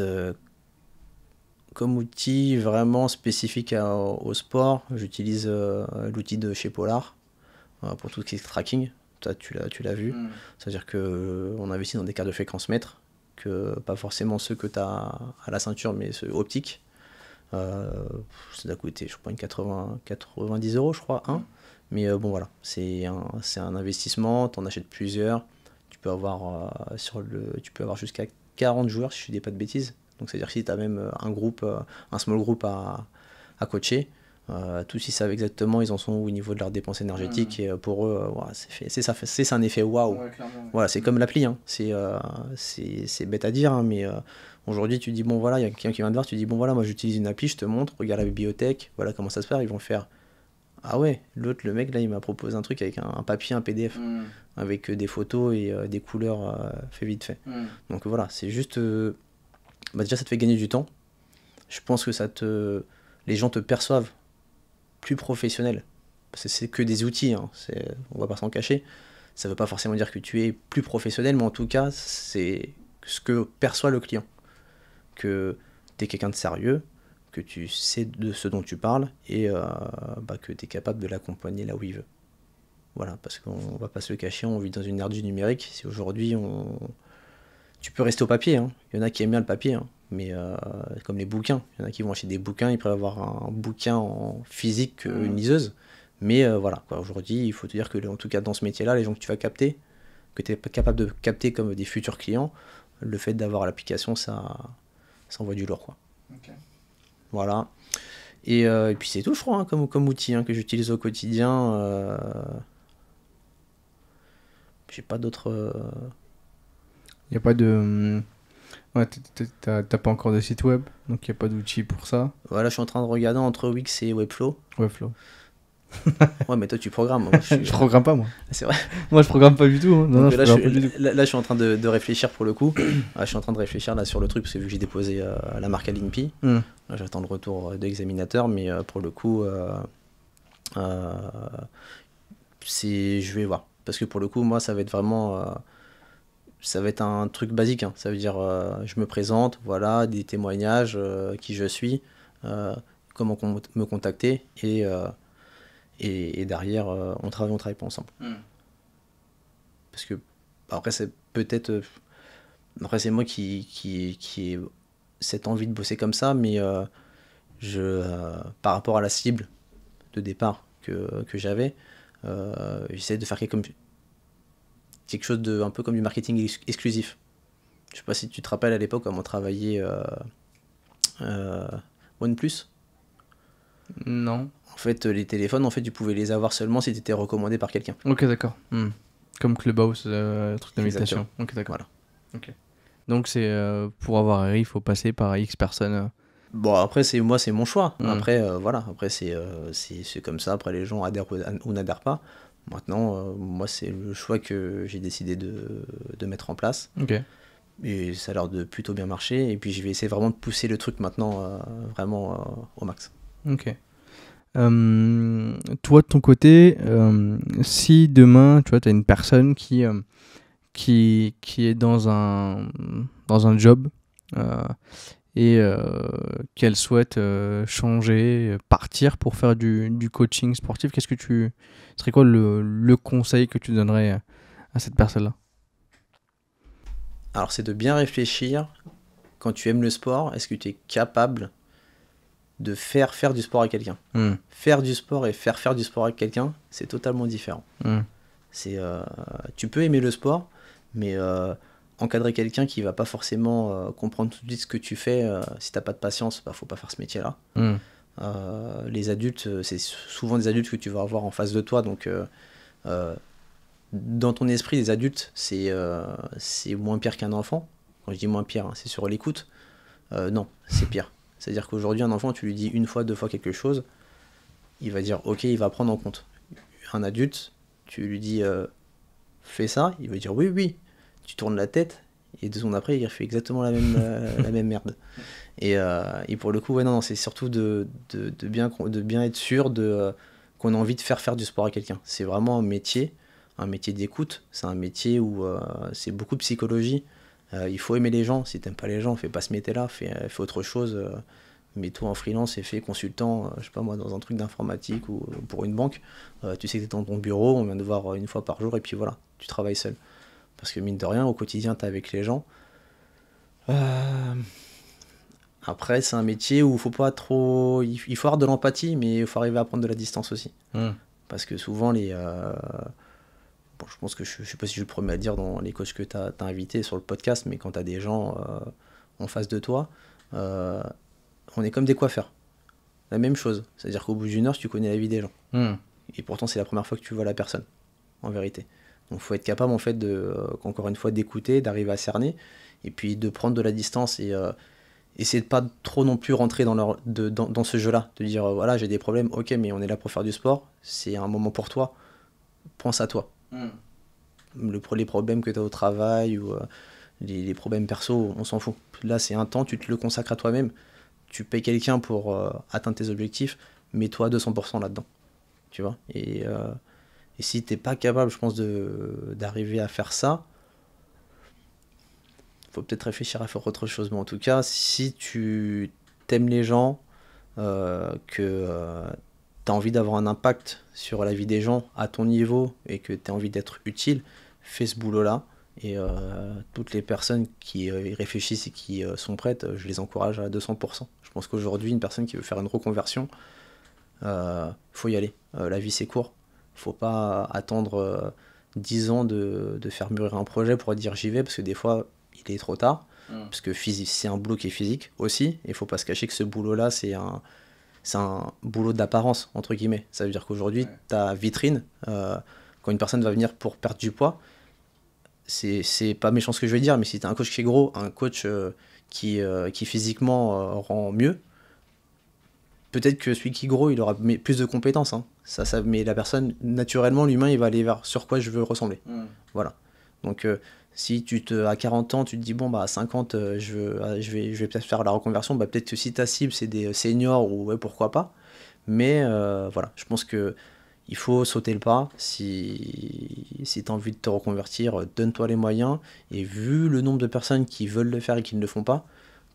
comme outil vraiment spécifique au sport, j'utilise l'outil de chez Polar pour tout ce qui est tracking. toi tu l'as, vu. Hmm. C'est-à-dire qu'on on investit dans des cartes de fréquence mètres, que pas forcément ceux que tu as à la ceinture, mais ceux optiques. Euh, ça doit coûter, je crois, 90 euros, je crois, un. Hein. Mais euh, bon, voilà, c'est un, investissement, tu en achètes plusieurs. Tu peux avoir, euh, sur le, tu peux avoir jusqu'à 40 joueurs, si je ne dis pas de bêtises. Donc, c'est-à-dire que si tu as même un groupe, un small group à, à coacher, euh, tous ils savent exactement ils en sont au niveau de leurs dépenses énergétiques et euh, pour eux euh, voilà, c'est ça c'est un effet waouh. Voilà c'est comme l'appli hein. c'est c'est bête à dire hein, mais Aujourd'hui, tu dis, bon voilà, il y a quelqu'un qui vient de voir, tu dis, bon voilà, moi j'utilise une appli, je te montre, regarde la bibliothèque, voilà comment ça se fait ils vont faire. Ah ouais, l'autre, le mec là, il m'a proposé un truc avec un, papier, un PDF, mm. avec des photos et des couleurs fait vite fait. Mm. Donc voilà, c'est juste. Bah, déjà, ça te fait gagner du temps. Je pense que ça te. Les gens te perçoivent plus professionnel. Parce que c'est que des outils, hein. on va pas s'en cacher. Ça veut pas forcément dire que tu es plus professionnel, mais en tout cas, c'est ce que perçoit le client. Que tu es quelqu'un de sérieux, que tu sais de ce dont tu parles et euh, bah, que tu es capable de l'accompagner là où il veut. Voilà, parce qu'on va pas se le cacher, on vit dans une ère du numérique. Si aujourd'hui on, tu peux rester au papier. Hein. Il y en a qui aiment bien le papier, hein. mais euh, comme les bouquins. Il y en a qui vont acheter des bouquins, ils préfèrent avoir un bouquin en physique ah. une liseuse. Mais euh, voilà, aujourd'hui, il faut te dire que, en tout cas, dans ce métier-là, les gens que tu vas capter, que tu es capable de capter comme des futurs clients, le fait d'avoir l'application, ça, envoie du lourd. Quoi. Voilà. Euh, et, puis c'est tout, je crois, hein, comme, comme outil que j'utilise au quotidien. J'ai pas d'autres il a pas de. Hum, ouais, t'as pas encore de site web, donc il n'y a pas d'outils pour ça. Voilà, je suis en train de regarder entre Wix et Webflow. Webflow. (laughs) ouais, mais toi tu programmes. (laughs) je, programme pas, moi. Ah, c'est vrai. (laughs) moi je programme pas du tout. là, je, suis en train de, réfléchir pour le coup. (clears throat) Ah, je suis en train de réfléchir là sur le truc parce que vu que j'ai déposé euh, la marque à l'INPI, hum. j'attends le retour euh, de l'examinateur, mais euh, pour le coup, c'est je vais voir. Parce que pour le coup, moi ça va être vraiment ça va être un truc basique. Hein. Ça veut dire, euh, je me présente, voilà, des témoignages, euh, qui je suis, euh, comment me contacter, et, et, derrière, on travaille, on travaille pas ensemble. Hmm. Parce que, bah, après, c'est peut-être. Après, c'est moi qui, qui, qui ai cette envie de bosser comme ça, mais je, par rapport à la cible de départ que, que j'avais, j'essaie de faire quelque, chose quelque chose de un peu comme du marketing exclusif. Je sais pas si tu te rappelles à l'époque comment travaillait euh, euh, OnePlus. Non. En fait, les téléphones, en fait, tu pouvais les avoir seulement si tu étais recommandé par quelqu'un. Ok, d'accord. Hmm. Comme Clubhouse, euh, truc d'invitation. Ok, d'accord. Voilà. Donc c'est euh, pour avoir RI, il faut passer par X personnes. Euh. Bon, après, c'est moi, c'est mon choix. Hmm. Après, euh, voilà. Après, c'est comme ça. Après, les gens adhèrent ou n'adhèrent pas. Maintenant, euh, moi, c'est le choix que j'ai décidé de, de, mettre en place. Ok. Et ça a l'air de plutôt bien marcher. Et puis, je vais essayer vraiment de pousser le truc maintenant euh, vraiment euh, au max. Ok. toi, de ton côté, si demain, tu vois, tu as une personne qui, qui, qui est dans un, dans un job et euh, qu'elle souhaite euh, changer, partir pour faire du, coaching sportif, qu'est-ce que tu serait quoi le, conseil que tu donnerais à cette personne-là Alors c'est de bien réfléchir. Quand tu aimes le sport, est-ce que tu es capable de faire faire du sport à quelqu'un hmm. Faire du sport et faire faire du sport à quelqu'un, c'est totalement différent. Hmm. C'est euh, tu peux aimer le sport, mais encadrer quelqu'un qui va pas forcément euh, comprendre tout de suite ce que tu fais, si euh, si t'as pas de patience, bah faut pas faire ce métier-là. Hmm. Euh, les adultes, c'est souvent des adultes que tu vas avoir en face de toi, donc dans ton esprit, les adultes, c'est c'est moins pire qu'un enfant. Quand je dis moins pire, hein, c'est sur l'écoute. non, c'est pire. C'est-à-dire qu'aujourd'hui, un enfant, tu lui dis une fois, deux fois quelque chose, il va dire ok, il va prendre en compte. Un adulte, tu lui dis fais ça, il va dire oui, oui tu tournes la tête et deux secondes après, il refait exactement la même, euh, (laughs) la même merde. Et, euh, et, pour le coup, ouais, non, non c'est surtout de, de, bien, de bien être sûr de, euh, qu'on a envie de faire faire du sport à quelqu'un. C'est vraiment un métier, un métier d'écoute. C'est un métier où c'est beaucoup de psychologie. il faut aimer les gens. Si n'aimes pas les gens, fais pas ce métier-là, fais, fais, autre chose. Mets-toi en freelance et fais consultant, je sais pas moi, dans un truc d'informatique ou pour une banque. tu sais que es dans ton bureau, on vient de voir une fois par jour et puis voilà, tu travailles seul. Parce que mine de rien, au quotidien, tu es avec les gens. Euh, après, c'est un métier où il faut pas trop. Il faut avoir de l'empathie, mais il faut arriver à prendre de la distance aussi. Hmm. Parce que souvent, les. Euh, je pense que je, sais pas si je suis le premier à dire dans les coachs que tu as, invités sur le podcast, mais quand tu as des gens euh, en face de toi, on est comme des coiffeurs. La même chose. C'est-à-dire qu'au bout d'une heure, tu connais la vie des gens. Hmm. Et pourtant, c'est la première fois que tu vois la personne, en vérité il faut être capable, en fait, de, euh, encore une fois, d'écouter, d'arriver à cerner, et puis de prendre de la distance et euh, essayer de pas trop non plus rentrer dans, leur, dans, ce jeu-là. De dire, euh, voilà, j'ai des problèmes, ok, mais on est là pour faire du sport, c'est un moment pour toi, pense à toi. Hmm. Le, les problèmes que tu as au travail ou les, problèmes perso, on s'en fout. Là, c'est un temps, tu te le consacres à toi-même. Tu payes quelqu'un pour atteindre tes objectifs, mets-toi 200% là-dedans. Tu vois Et et si t'es pas capable, je pense, d'arriver à faire ça, faut peut-être réfléchir à faire autre chose. Mais en tout cas, si tu t'aimes les gens, euh, que euh, tu as envie d'avoir un impact sur la vie des gens à ton niveau et que tu as envie d'être utile, fais ce boulot-là. Et euh, toutes les personnes qui y réfléchissent et qui sont prêtes, je les encourage à 200%. Je pense qu'aujourd'hui, une personne qui veut faire une reconversion, faut y aller. la vie, c'est court faut pas attendre 10 euh, ans de, faire mûrir un projet pour dire j'y vais, parce que des fois, il est trop tard. Mm. Parce que c'est un boulot qui est physique aussi. Il faut pas se cacher que ce boulot-là, c'est un, un boulot d'apparence, entre guillemets. Ça veut dire qu'aujourd'hui, ta vitrine, euh, quand une personne va venir pour perdre du poids, c'est pas méchant ce que je vais dire, mais si tu as un coach qui est gros, un coach euh, qui, qui physiquement rend mieux, peut-être que celui qui gros, il aura plus de compétences. Hein. Ça, mais la personne, naturellement, l'humain, il va aller vers sur quoi je veux ressembler. Hmm. Voilà. Donc, euh, si tu te, à 40 ans, tu te dis, bon, bah, à 50, euh, je, ah, je vais, je vais peut-être faire la reconversion, bah, peut-être que si ta cible, c'est des euh, seniors ou pourquoi pas. Mais voilà, je pense que il faut sauter le pas. Si, si tu as envie de te reconvertir, donne-toi les moyens. Et vu le nombre de personnes qui veulent le faire et qui ne le font pas,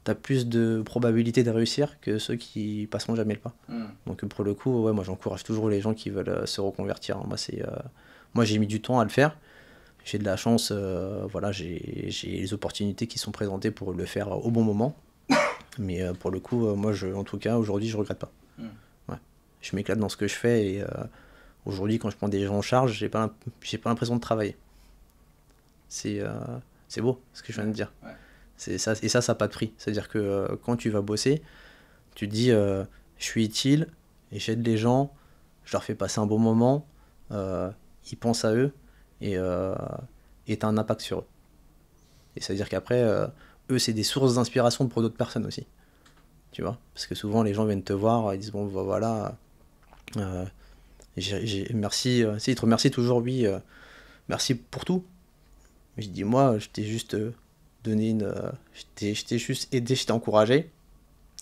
tu as plus de probabilité de réussir que ceux qui passeront jamais le pas. Hmm. Donc pour le coup, ouais, moi j'encourage toujours les gens qui veulent euh, se reconvertir. Moi, c'est, euh, moi j'ai mis du temps à le faire. J'ai de la chance, euh, voilà, j'ai, les opportunités qui sont présentées pour le faire au bon moment. (coughs) Mais pour le coup, moi je, en tout cas, aujourd'hui, je regrette pas. Hmm. Je m'éclate dans ce que je fais et aujourd'hui, quand je prends des gens en charge, j'ai pas, j'ai pas l'impression de travailler. C'est, c'est beau ce que je viens de dire. C'est ça, et ça, ça n'a pas de prix. C'est-à-dire que euh, quand tu vas bosser, tu te dis euh, je suis utile et j'aide les gens, je leur fais passer un bon moment, euh, ils pensent à eux et tu as un impact sur eux. Et c'est-à-dire qu'après, eux, c'est des sources d'inspiration pour d'autres personnes aussi. Tu vois Parce que souvent, les gens viennent te voir, ils disent bon, bah, voilà, j ai, merci, ils te remercient toujours, oui, merci pour tout. Mais je dis moi, j'étais juste donné une. Euh, je t'ai juste aidé, je t'ai encouragé.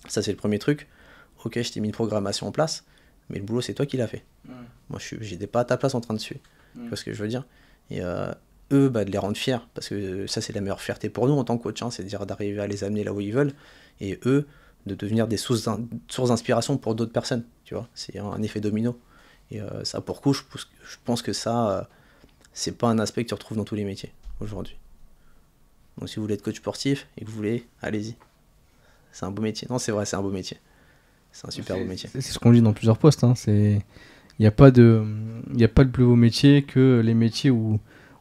Ça, c'est le premier truc. Ok, je t'ai mis une programmation en place, mais le boulot, c'est toi qui l'as fait. Moi, je n'étais pas à ta place en train de suer. Tu vois ce que je veux dire Et euh, eux, bah, de les rendre fiers, parce que ça, c'est la meilleure fierté pour nous en tant que coach, hein, c'est dire d'arriver à les amener là où ils veulent. Et eux, de devenir des sources d'inspiration pour d'autres personnes. Tu vois, c'est un effet domino. Et euh, ça, pour coup, je, pense que ça, c'est pas un aspect que tu retrouves dans tous les métiers aujourd'hui. Donc si vous voulez être coach sportif et que vous voulez, allez-y. C'est un beau métier. Non, c'est vrai, c'est un beau métier. C'est un super beau métier. C'est ce qu'on dit dans plusieurs postes. Hein. C'est il n'y a pas de il a pas plus beau métier que les métiers où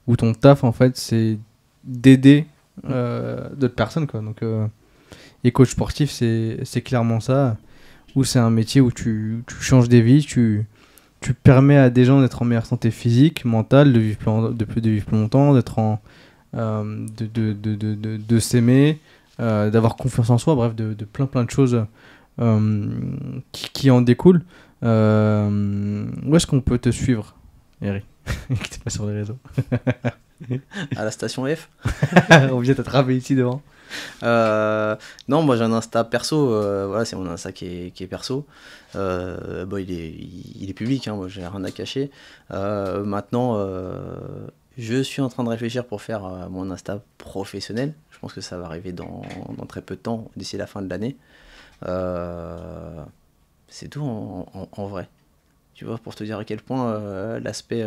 où ton taf en fait c'est d'aider mm. euh, d'autres personnes quoi. Donc euh, et coach sportif c'est clairement ça. Où c'est un métier où tu, changes des vies, tu tu permets à des gens d'être en meilleure santé physique, mentale, de vivre plus, de, de vivre plus longtemps, d'être en euh, de, de, de, de s'aimer, euh, d'avoir confiance en soi, bref, de, plein plein de choses euh, qui, qui, en découlent. où est-ce qu'on peut te suivre, Eric (laughs) T'es pas sur les réseaux. (laughs) à la station F. (laughs) On vient t'attraper ici devant. non, moi j'ai un Insta perso, voilà, c'est mon Insta qui est, qui est perso. bon, bah, il est, il, est public, hein, moi j'ai rien à cacher. maintenant, je suis en train de réfléchir pour faire euh, mon Insta professionnel. Je pense que ça va arriver dans, très peu de temps, d'ici la fin de l'année. Euh, c'est tout en, vrai. Tu vois, pour te dire à quel point euh, l'aspect.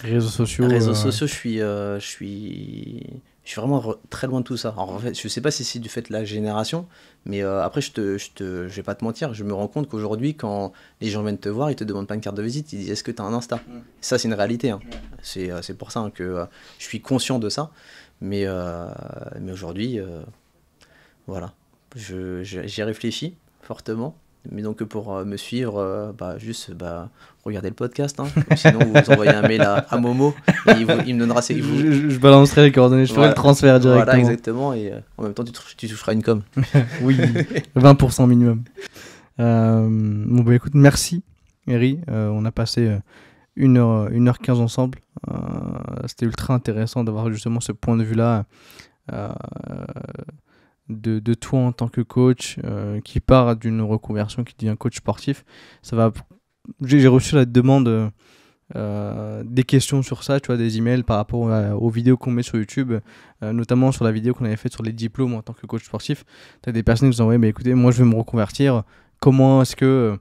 réseaux sociaux. Réseaux sociaux, je suis. je suis je suis vraiment très loin de tout ça. en fait, je sais pas si c'est du fait de la génération, mais euh, après, je te, je vais pas te mentir, je me rends compte qu'aujourd'hui, quand les gens viennent te voir, ils te demandent pas une carte de visite, ils disent est-ce que tu as un Insta mm. Ça, c'est une réalité. Hein. Euh, c'est, pour ça hein, que euh, je suis conscient de ça. Mais, mais aujourd'hui, voilà, je, j'y réfléchis fortement. Mais donc pour euh, me suivre, euh, bah, juste bah, regardez le podcast. Hein. Sinon, vous envoyez un mail à, Momo et il, me donnera ses. Je, balancerai les coordonnées, je ferai le transfert directement. Voilà, exactement. Et euh, en même temps, tu, tu toucheras une com. (laughs) oui, 20% minimum. bon, bah écoute, merci, Eri. on a passé 1h, 1h15 ensemble. C'était ultra intéressant d'avoir justement ce point de vue-là de, de, toi en tant que coach euh, qui part d'une reconversion, qui devient coach sportif. Ça va. J'ai reçu la demande euh, des questions sur ça, tu vois, des emails par rapport aux vidéos qu'on met sur YouTube, euh, notamment sur la vidéo qu'on avait faite sur les diplômes en tant que coach sportif. Tu as des personnes qui nous ont mais bah, écoutez, moi je vais me reconvertir. Comment est-ce que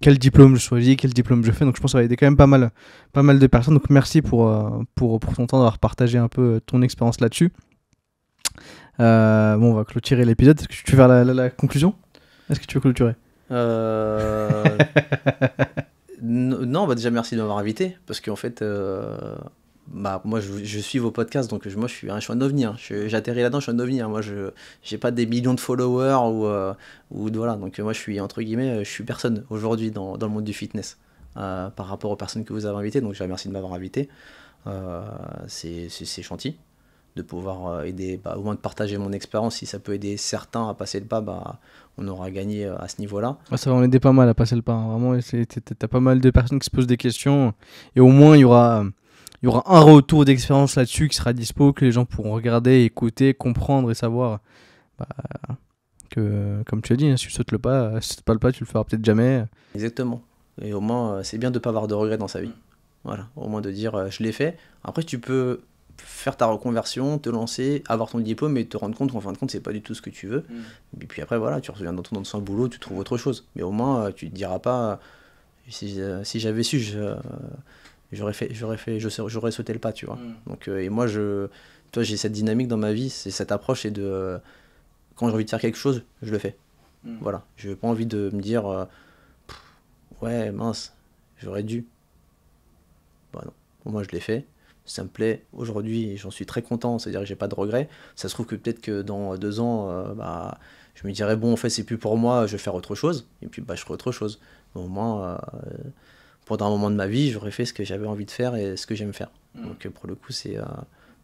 quel diplôme je choisis, quel diplôme je fais. Donc je pense que ça va aider quand même pas mal, pas mal de personnes. Donc merci pour, pour, pour ton temps d'avoir partagé un peu ton expérience là-dessus. Euh, bon, on va clôturer l'épisode. Est-ce que tu veux faire la, conclusion Est-ce que tu veux clôturer euh... (laughs) Non, bah déjà merci de m'avoir invité parce qu'en fait, euh, bah, moi je, suis vos podcasts donc moi je suis, un je suis un J'atterris là-dedans, je suis un ovni. Moi je j'ai pas des millions de followers ou, euh, ou voilà. Donc moi je suis entre guillemets, je suis personne aujourd'hui dans, dans, le monde du fitness par rapport aux personnes que vous avez invitées. Donc je vous remercie de m'avoir invité. C'est gentil de pouvoir euh, aider, bah, au moins de partager mon expérience. Si ça peut aider certains à passer le pas, bah, on aura gagné euh, à ce niveau-là. Ah, ça va, on aider pas mal à passer le pas. Hein. Vraiment, t'as pas mal de personnes qui se posent des questions. Et au moins, il y aura, il y aura un retour d'expérience là-dessus qui sera dispo, que les gens pourront regarder, écouter, comprendre et savoir. Bah, que, comme tu as dit, hein, si tu sautes le pas, euh, si tu pas le pas, tu le feras peut-être jamais. Exactement. Et au moins, c'est bien de ne pas avoir de regrets dans sa vie. Voilà, au moins de dire, je l'ai fait. Après, tu peux faire ta reconversion, te lancer, avoir ton diplôme et te rendre compte qu'en fin de compte, c'est pas du tout ce que tu veux. Mm. Et puis après, voilà, tu reviens dans ton ancien boulot, tu trouves autre chose. Mais au moins, euh, tu te diras pas, euh, euh, si, j'avais su, j'aurais fait, j'aurais fait, j'aurais sauté le pas, tu vois. Mm. Donc, et moi, je, toi, j'ai cette dynamique dans ma vie, c'est cette approche et de, quand j'ai envie de faire quelque chose, je le fais. Mm. Voilà, je n'ai pas envie de me dire, ouais, mince, j'aurais dû. Bah non, moi je l'ai fait ça me plaît aujourd'hui j'en suis très content, c'est-à-dire que j'ai pas de regrets. Ça se trouve que peut-être que dans deux ans, euh, bah, je me dirais, bon, en fait, c'est plus pour moi, je vais faire autre chose, et puis bah, je ferai autre chose. au moins, euh, pendant un moment de ma vie, j'aurais fait ce que j'avais envie de faire et ce que j'aime faire. Mmh. Donc pour le coup, c'est euh,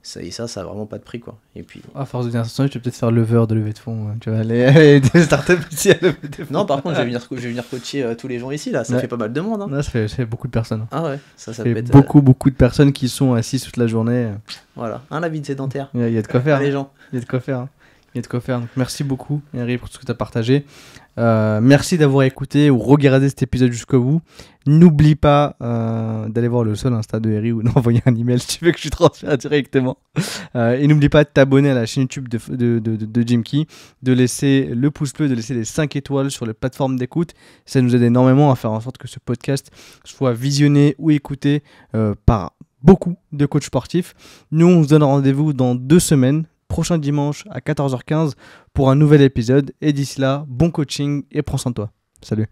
ça, et ça, ça a vraiment pas de prix, quoi. Et puis... À force de devenir je vais peut-être faire lever de levée de fonds. Hein, tu vas aller (laughs) (laughs) des startups ici à lever de fonds. Non, par contre, je vais venir, coacher euh, tous les gens ici, là. Ça fait pas mal de monde. Hein. ça, fait, beaucoup de personnes. Ah ouais, ça, ça, fait euh, beaucoup, beaucoup de personnes qui sont assises toute la journée. Voilà, hein, la vie de sédentaire. Il y, a de quoi faire. les gens. Il y a de quoi faire. Il y a de quoi faire. Donc, merci beaucoup, Henri, pour tout ce que tu as partagé. Euh, merci d'avoir écouté ou regardé cet épisode jusqu'au bout. N'oublie pas euh, d'aller voir le seul Insta de Harry ou d'envoyer un email si tu veux que je transfère directement. Euh, et n'oublie pas de t'abonner à la chaîne YouTube de, de, de Jim Key, de laisser le pouce bleu, de laisser les 5 étoiles sur les plateformes d'écoute. Ça nous aide énormément à faire en sorte que ce podcast soit visionné ou écouté euh, par beaucoup de coachs sportifs. Nous, on se donne rendez-vous dans deux semaines, prochain dimanche à 14h15 pour un nouvel épisode. Et d'ici là, bon coaching et prends soin de toi. Salut.